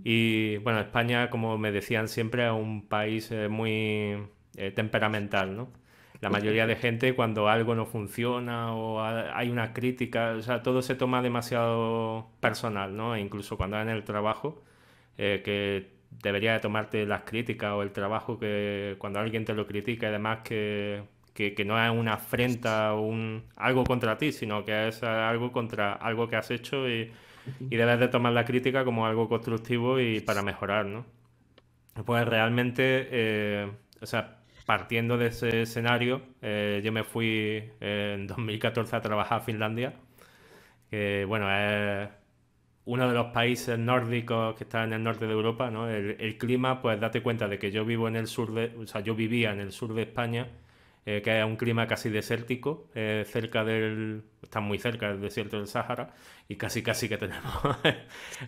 y, bueno, España, como me decían siempre, es un país eh, muy temperamental, ¿no? La mayoría de gente cuando algo no funciona o hay una crítica, o sea, todo se toma demasiado personal, ¿no? E incluso cuando en el trabajo, eh, que debería de tomarte las críticas o el trabajo que cuando alguien te lo critica además que, no es una afrenta o un, algo contra ti, sino que es algo contra algo que has hecho y, debes de tomar la crítica como algo constructivo y para mejorar, ¿no? Pues realmente, eh, o sea, partiendo de ese escenario, eh, yo me fui eh, en 2014 a trabajar a Finlandia, que bueno, es uno de los países nórdicos que está en el norte de Europa, ¿no? El, clima, pues date cuenta de que yo vivo en el sur de, yo vivía en el sur de España, eh, que es un clima casi desértico, cerca del, está muy cerca del desierto del Sahara, y casi casi que tenemos,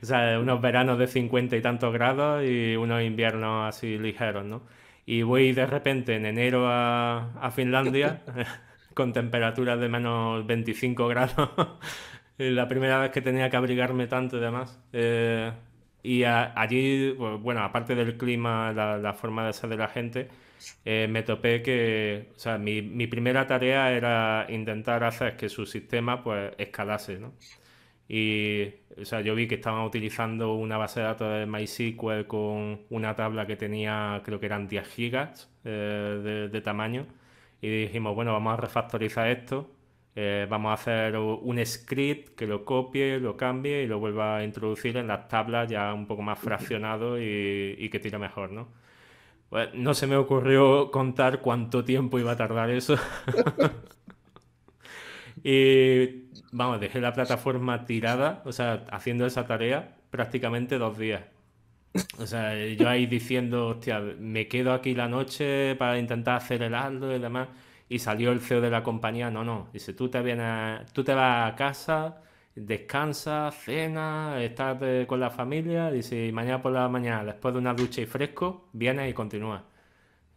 unos veranos de 50 y tantos grados y unos inviernos así ligeros, ¿no? y voy de repente en enero a, a Finlandia con temperaturas de menos 25 grados. la primera vez que tenía que abrigarme tanto y demás. Eh, y allí, pues, bueno, aparte del clima, la, forma de ser de la gente, eh, me topé que, o sea, mi, mi, primera tarea era intentar hacer que su sistema pues escalase, ¿no? Y o sea, yo vi que estaban utilizando una base de datos de MySQL con una tabla que tenía, creo que eran 10 gigas eh, de, tamaño. Y dijimos, bueno, vamos a refactorizar esto. Eh, vamos a hacer un script que lo copie, lo cambie y lo vuelva a introducir en las tablas ya un poco más fraccionado y, que tire mejor, ¿no? Pues no se me ocurrió contar cuánto tiempo iba a tardar eso. y Vamos, dejé la plataforma tirada, o sea, haciendo esa tarea prácticamente dos días. O sea, yo ahí diciendo, hostia, me quedo aquí la noche para intentar hacer acelerarlo y demás. Y salió el CEO de la compañía, no, no. Dice, tú te, vienes tú te vas a casa, descansas, cenas, estás eh, con la familia. Dice, si mañana por la mañana, después de una ducha y fresco, vienes y continúas.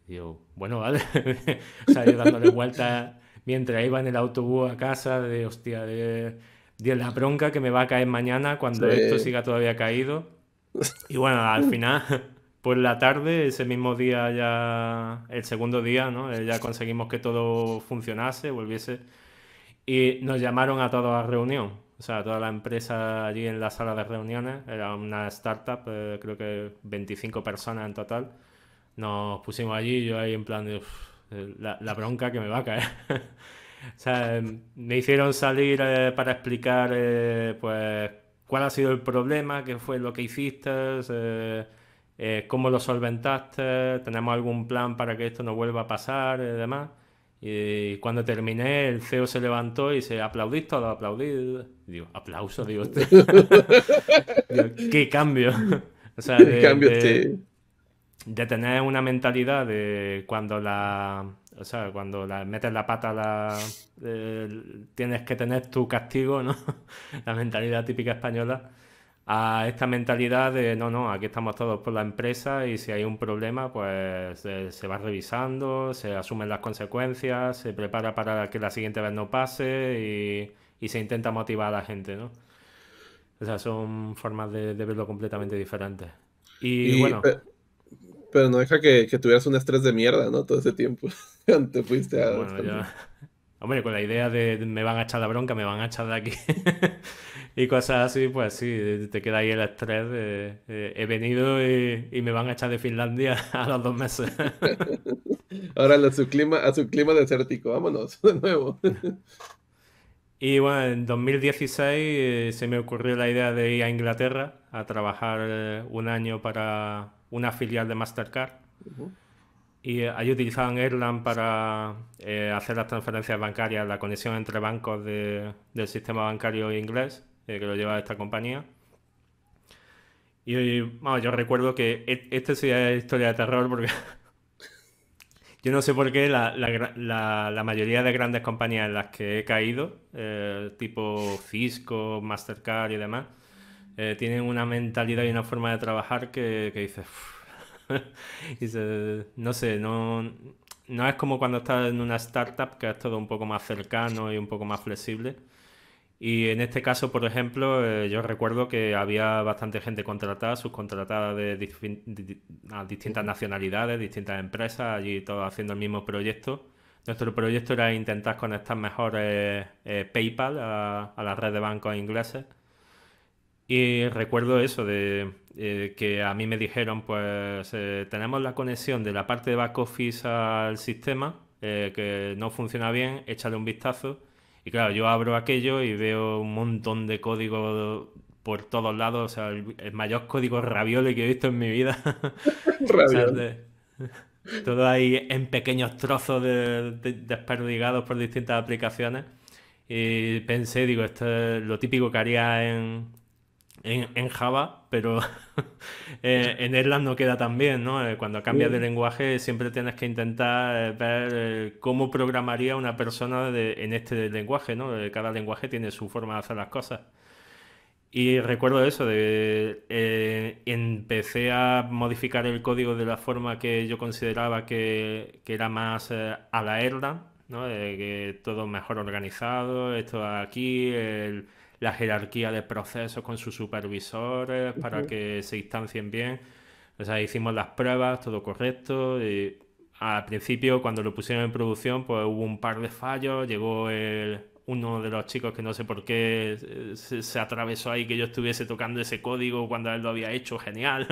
Digo, bueno, vale. o sea, yo dándole vueltas mientras iba en el autobús a casa de, hostia, de, de la bronca que me va a caer mañana cuando esto siga todavía caído. Y bueno, al final, pues la tarde, ese mismo día ya, el segundo día, ¿no? Eh, ya conseguimos que todo funcionase, volviese. Y nos llamaron a toda la reunión. O sea, toda la empresa allí en la sala de reuniones, era una startup, eh, creo que 25 personas en total. Nos pusimos allí, yo ahí en plan de, la, bronca que me va a caer. o sea, em, me hicieron salir eh, para explicar, eh, pues, cuál ha sido el problema, qué fue lo que hiciste, eh, cómo lo solventaste, tenemos algún plan para que esto no vuelva a pasar y demás. Y cuando terminé, el CEO se levantó y se aplaudí todo? aplaudí. Digo, aplauso, digo, qué cambio. qué cambio de tener una mentalidad de cuando la. O sea, cuando la, metes la pata, la, eh, tienes que tener tu castigo, ¿no? la mentalidad típica española, a esta mentalidad de no, no, aquí estamos todos por la empresa y si hay un problema, pues eh, se va revisando, se asumen las consecuencias, se prepara para que la siguiente vez no pase y, se intenta motivar a la gente, ¿no? O sea, son formas de, verlo completamente diferentes. Y, bueno. Eh, pero no deja que, tuvieras un estrés de mierda, ¿no? Todo ese tiempo. te fuiste a. Bueno, Hombre, con la idea de me van a echar la bronca, me van a echar de aquí. y cosas así, pues sí, te queda ahí el estrés he venido y, me van a echar de Finlandia a los dos meses. Ahora a su clima, su clima desértico, vámonos de nuevo. y bueno, en 2016 eh, se me ocurrió la idea de ir a Inglaterra a trabajar eh, un año para, una filial de Mastercard. Y eh, ahí utilizaban Erlang para eh, hacer las transferencias bancarias, la conexión entre bancos del sistema bancario inglés eh, que lo lleva esta compañía. Y, yo recuerdo que e, esta sería historia de terror porque yo no sé por qué la, mayoría de grandes compañías en las que he caído, tipo Cisco, Mastercard y demás, eh, tienen una mentalidad y una forma de trabajar que, que dices, no sé, no, es como cuando estás en una startup que es todo un poco más cercano y un poco más flexible. Y en este caso, por ejemplo, eh, yo recuerdo que había bastante gente contratada, subcontratada de, distintas nacionalidades, distintas empresas, allí todos haciendo el mismo proyecto. Nuestro proyecto era intentar conectar mejor eh, PayPal a, la red de bancos ingleses y recuerdo eso de eh, que a mí me dijeron, pues eh, tenemos la conexión de la parte de back office al sistema, eh, que no funciona bien, échale un vistazo. Y claro, yo abro aquello y veo un montón de código por todos lados, o sea, el, mayor código raviole que he visto en mi vida. todo ahí en pequeños trozos desperdigados por distintas aplicaciones. Y pensé, digo, esto es lo típico que haría en, en, Java, pero eh, en Erlang no queda tan bien, ¿no? Eh, cuando cambias de mm. lenguaje siempre tienes que intentar eh, ver cómo programaría una persona de, en este lenguaje, ¿no? Cada lenguaje tiene su forma de hacer las cosas. Y recuerdo eso, de, empecé a modificar el código de la forma que yo consideraba que, que era más a la Erlang, ¿no? que todo mejor organizado, esto aquí, el, la jerarquía de procesos con sus supervisores para que se instancien bien. O sea, hicimos las pruebas, todo correcto. Y al principio, cuando lo pusieron en producción, pues hubo un par de fallos. Llegó el, uno de los chicos que no sé por qué se, atravesó ahí que yo estuviese tocando ese código cuando él lo había hecho, genial.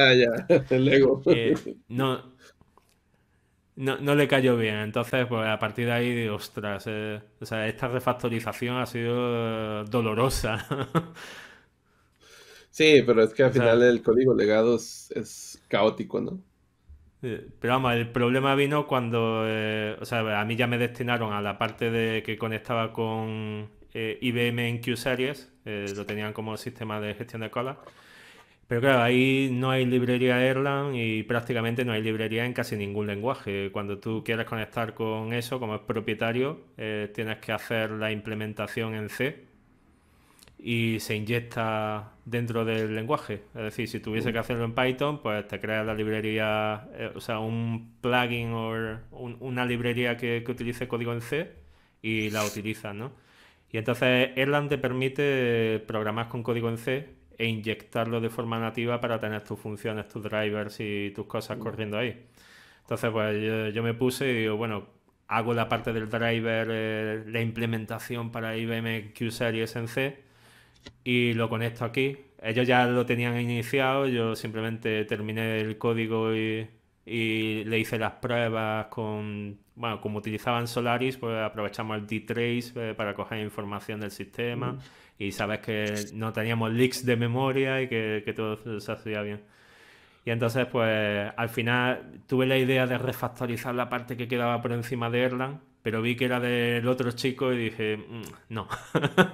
Ah, ya, el Lego. Eh, no, no, no, le cayó bien. Entonces, pues a partir de ahí, ostras, eh, o sea, esta refactorización ha sido eh, dolorosa. sí, pero es que al final el código legado es, caótico, ¿no? Pero vamos, el problema vino cuando, eh, o sea, a mí ya me destinaron a la parte de que conectaba con IBM en Q-Series, lo tenían como sistema de gestión de cola. Pero claro, ahí no hay librería Erlang y prácticamente no hay librería en casi ningún lenguaje. Cuando tú quieres conectar con eso, como es propietario, eh, tienes que hacer la implementación en C y se inyecta dentro del lenguaje. Es decir, si tuviese que hacerlo en Python, pues te creas la librería, eh, o sea, un plugin o una librería que, que utilice código en C y la utilizas, ¿no? Y entonces Erlang te permite programar con código en C e inyectarlo de forma nativa para tener tus funciones, tus drivers y tus cosas mm. corriendo ahí. Entonces, pues yo, me puse y digo, bueno, hago la parte del driver, eh, la implementación para IBM q y en C y lo conecto aquí. Ellos ya lo tenían iniciado, yo simplemente terminé el código y, le hice las pruebas con, bueno, como utilizaban Solaris, pues aprovechamos el d eh, para coger información del sistema. Mm y sabes que no teníamos leaks de memoria y que, todo se hacía bien. Y entonces, pues al final tuve la idea de refactorizar la parte que quedaba por encima de Erlang, pero vi que era del otro chico y dije, mm, no.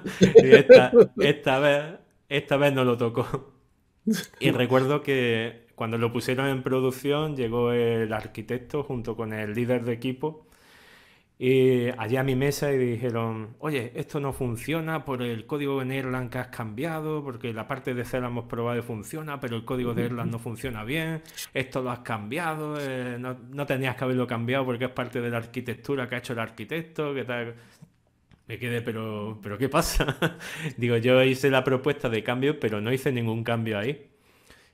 esta, vez, esta vez no lo tocó. y recuerdo que cuando lo pusieron en producción llegó el arquitecto junto con el líder de equipo y allá a mi mesa y dijeron, oye, esto no funciona por el código en Erlang que has cambiado, porque la parte de la hemos probado funciona, pero el código de Erlang no funciona bien, esto lo has cambiado, eh, no, no, tenías que haberlo cambiado porque es parte de la arquitectura que ha hecho el arquitecto, que tal. Me quedé, pero, pero ¿qué pasa? Digo, yo hice la propuesta de cambio, pero no hice ningún cambio ahí.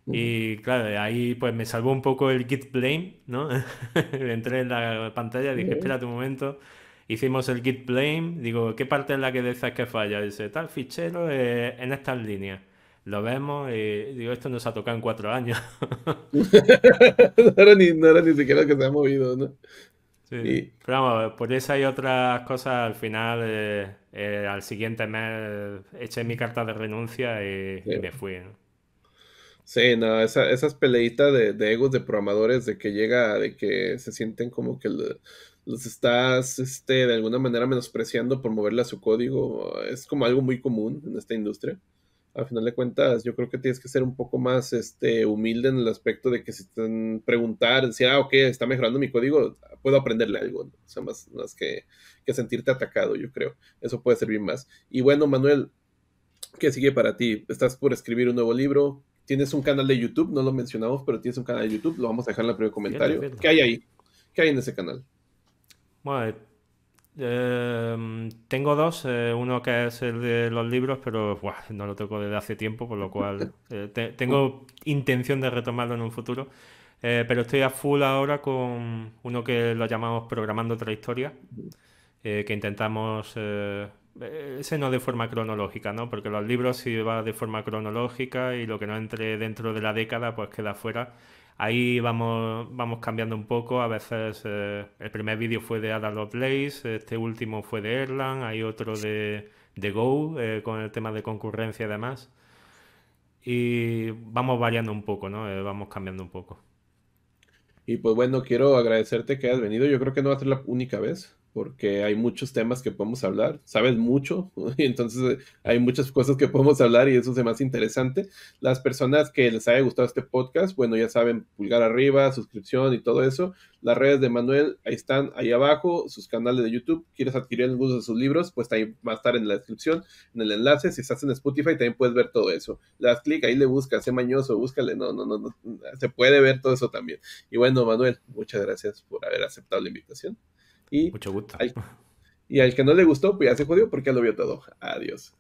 Y claro, ahí pues me salvó un poco el git blame, ¿no? Entré en la pantalla, dije, espérate un momento. Hicimos el git blame, digo, ¿qué parte es la que dices que falla? dice, tal fichero eh, en estas líneas. Lo vemos y digo, esto nos ha tocado en cuatro años. no, era ni, no era ni siquiera que se ha movido, ¿no? Sí. Y... Pero vamos, por eso hay otras cosas. Al final, eh, eh, al siguiente mes, eché mi carta de renuncia y, y me fui, ¿no? Sí, no, esas peleitas de, egos de programadores de que llega, de que se sienten como que los estás este, de alguna manera menospreciando por moverle a su código, es como algo muy común en esta industria. Al final de cuentas, yo creo que tienes que ser un poco más este, humilde en el aspecto de que si te preguntar, decir, ah, ok, está mejorando mi código, puedo aprenderle algo, ¿no? o sea, más, que, que sentirte atacado, yo creo. Eso puede servir más. Y bueno, Manuel, ¿qué sigue para ti? Estás por escribir un nuevo libro, Tienes un canal de YouTube, no lo mencionamos, pero tienes un canal de YouTube, lo vamos a dejar en el primer comentario. ¿Qué hay ahí? ¿Qué hay en ese canal? Bueno, eh, em, tengo dos, eh, uno que es el de los libros, pero no lo toco desde hace tiempo, por lo cual eh, tengo intención de retomarlo en un futuro. pero estoy a full ahora con uno que lo llamamos Programando otra historia, que intentamos eh, ese no de forma cronológica, ¿no? Porque los libros si va de forma cronológica y lo que no entre dentro de la década pues queda fuera. Ahí vamos, vamos cambiando un poco, a veces eh, el primer vídeo fue de Ada Lovelace, este último fue de Erlang, hay otro de, Go eh, con el tema de concurrencia y demás. Y vamos variando un poco, ¿no? vamos cambiando un poco. Y pues bueno, quiero agradecerte que has venido. Yo creo que no va a ser la única vez porque hay muchos temas que podemos hablar, sabes mucho, y entonces hay muchas cosas que podemos hablar y eso es más interesante. Las personas que les haya gustado este podcast, bueno, ya saben, pulgar arriba, suscripción y todo eso. Las redes de Manuel, ahí están, ahí abajo, sus canales de YouTube. ¿Quieres adquirir algunos de sus libros? Pues ahí va a estar en la descripción, en el enlace. Si estás en Spotify, también puedes ver todo eso. Le das clic, ahí le buscas, sé mañoso, búscale. No, no, no, no, se puede ver todo eso también. Y bueno, Manuel, muchas gracias por haber aceptado la invitación. Y Mucho gusto. y al que no le gustó, pues ya se jodió porque lo vio todo. Adiós.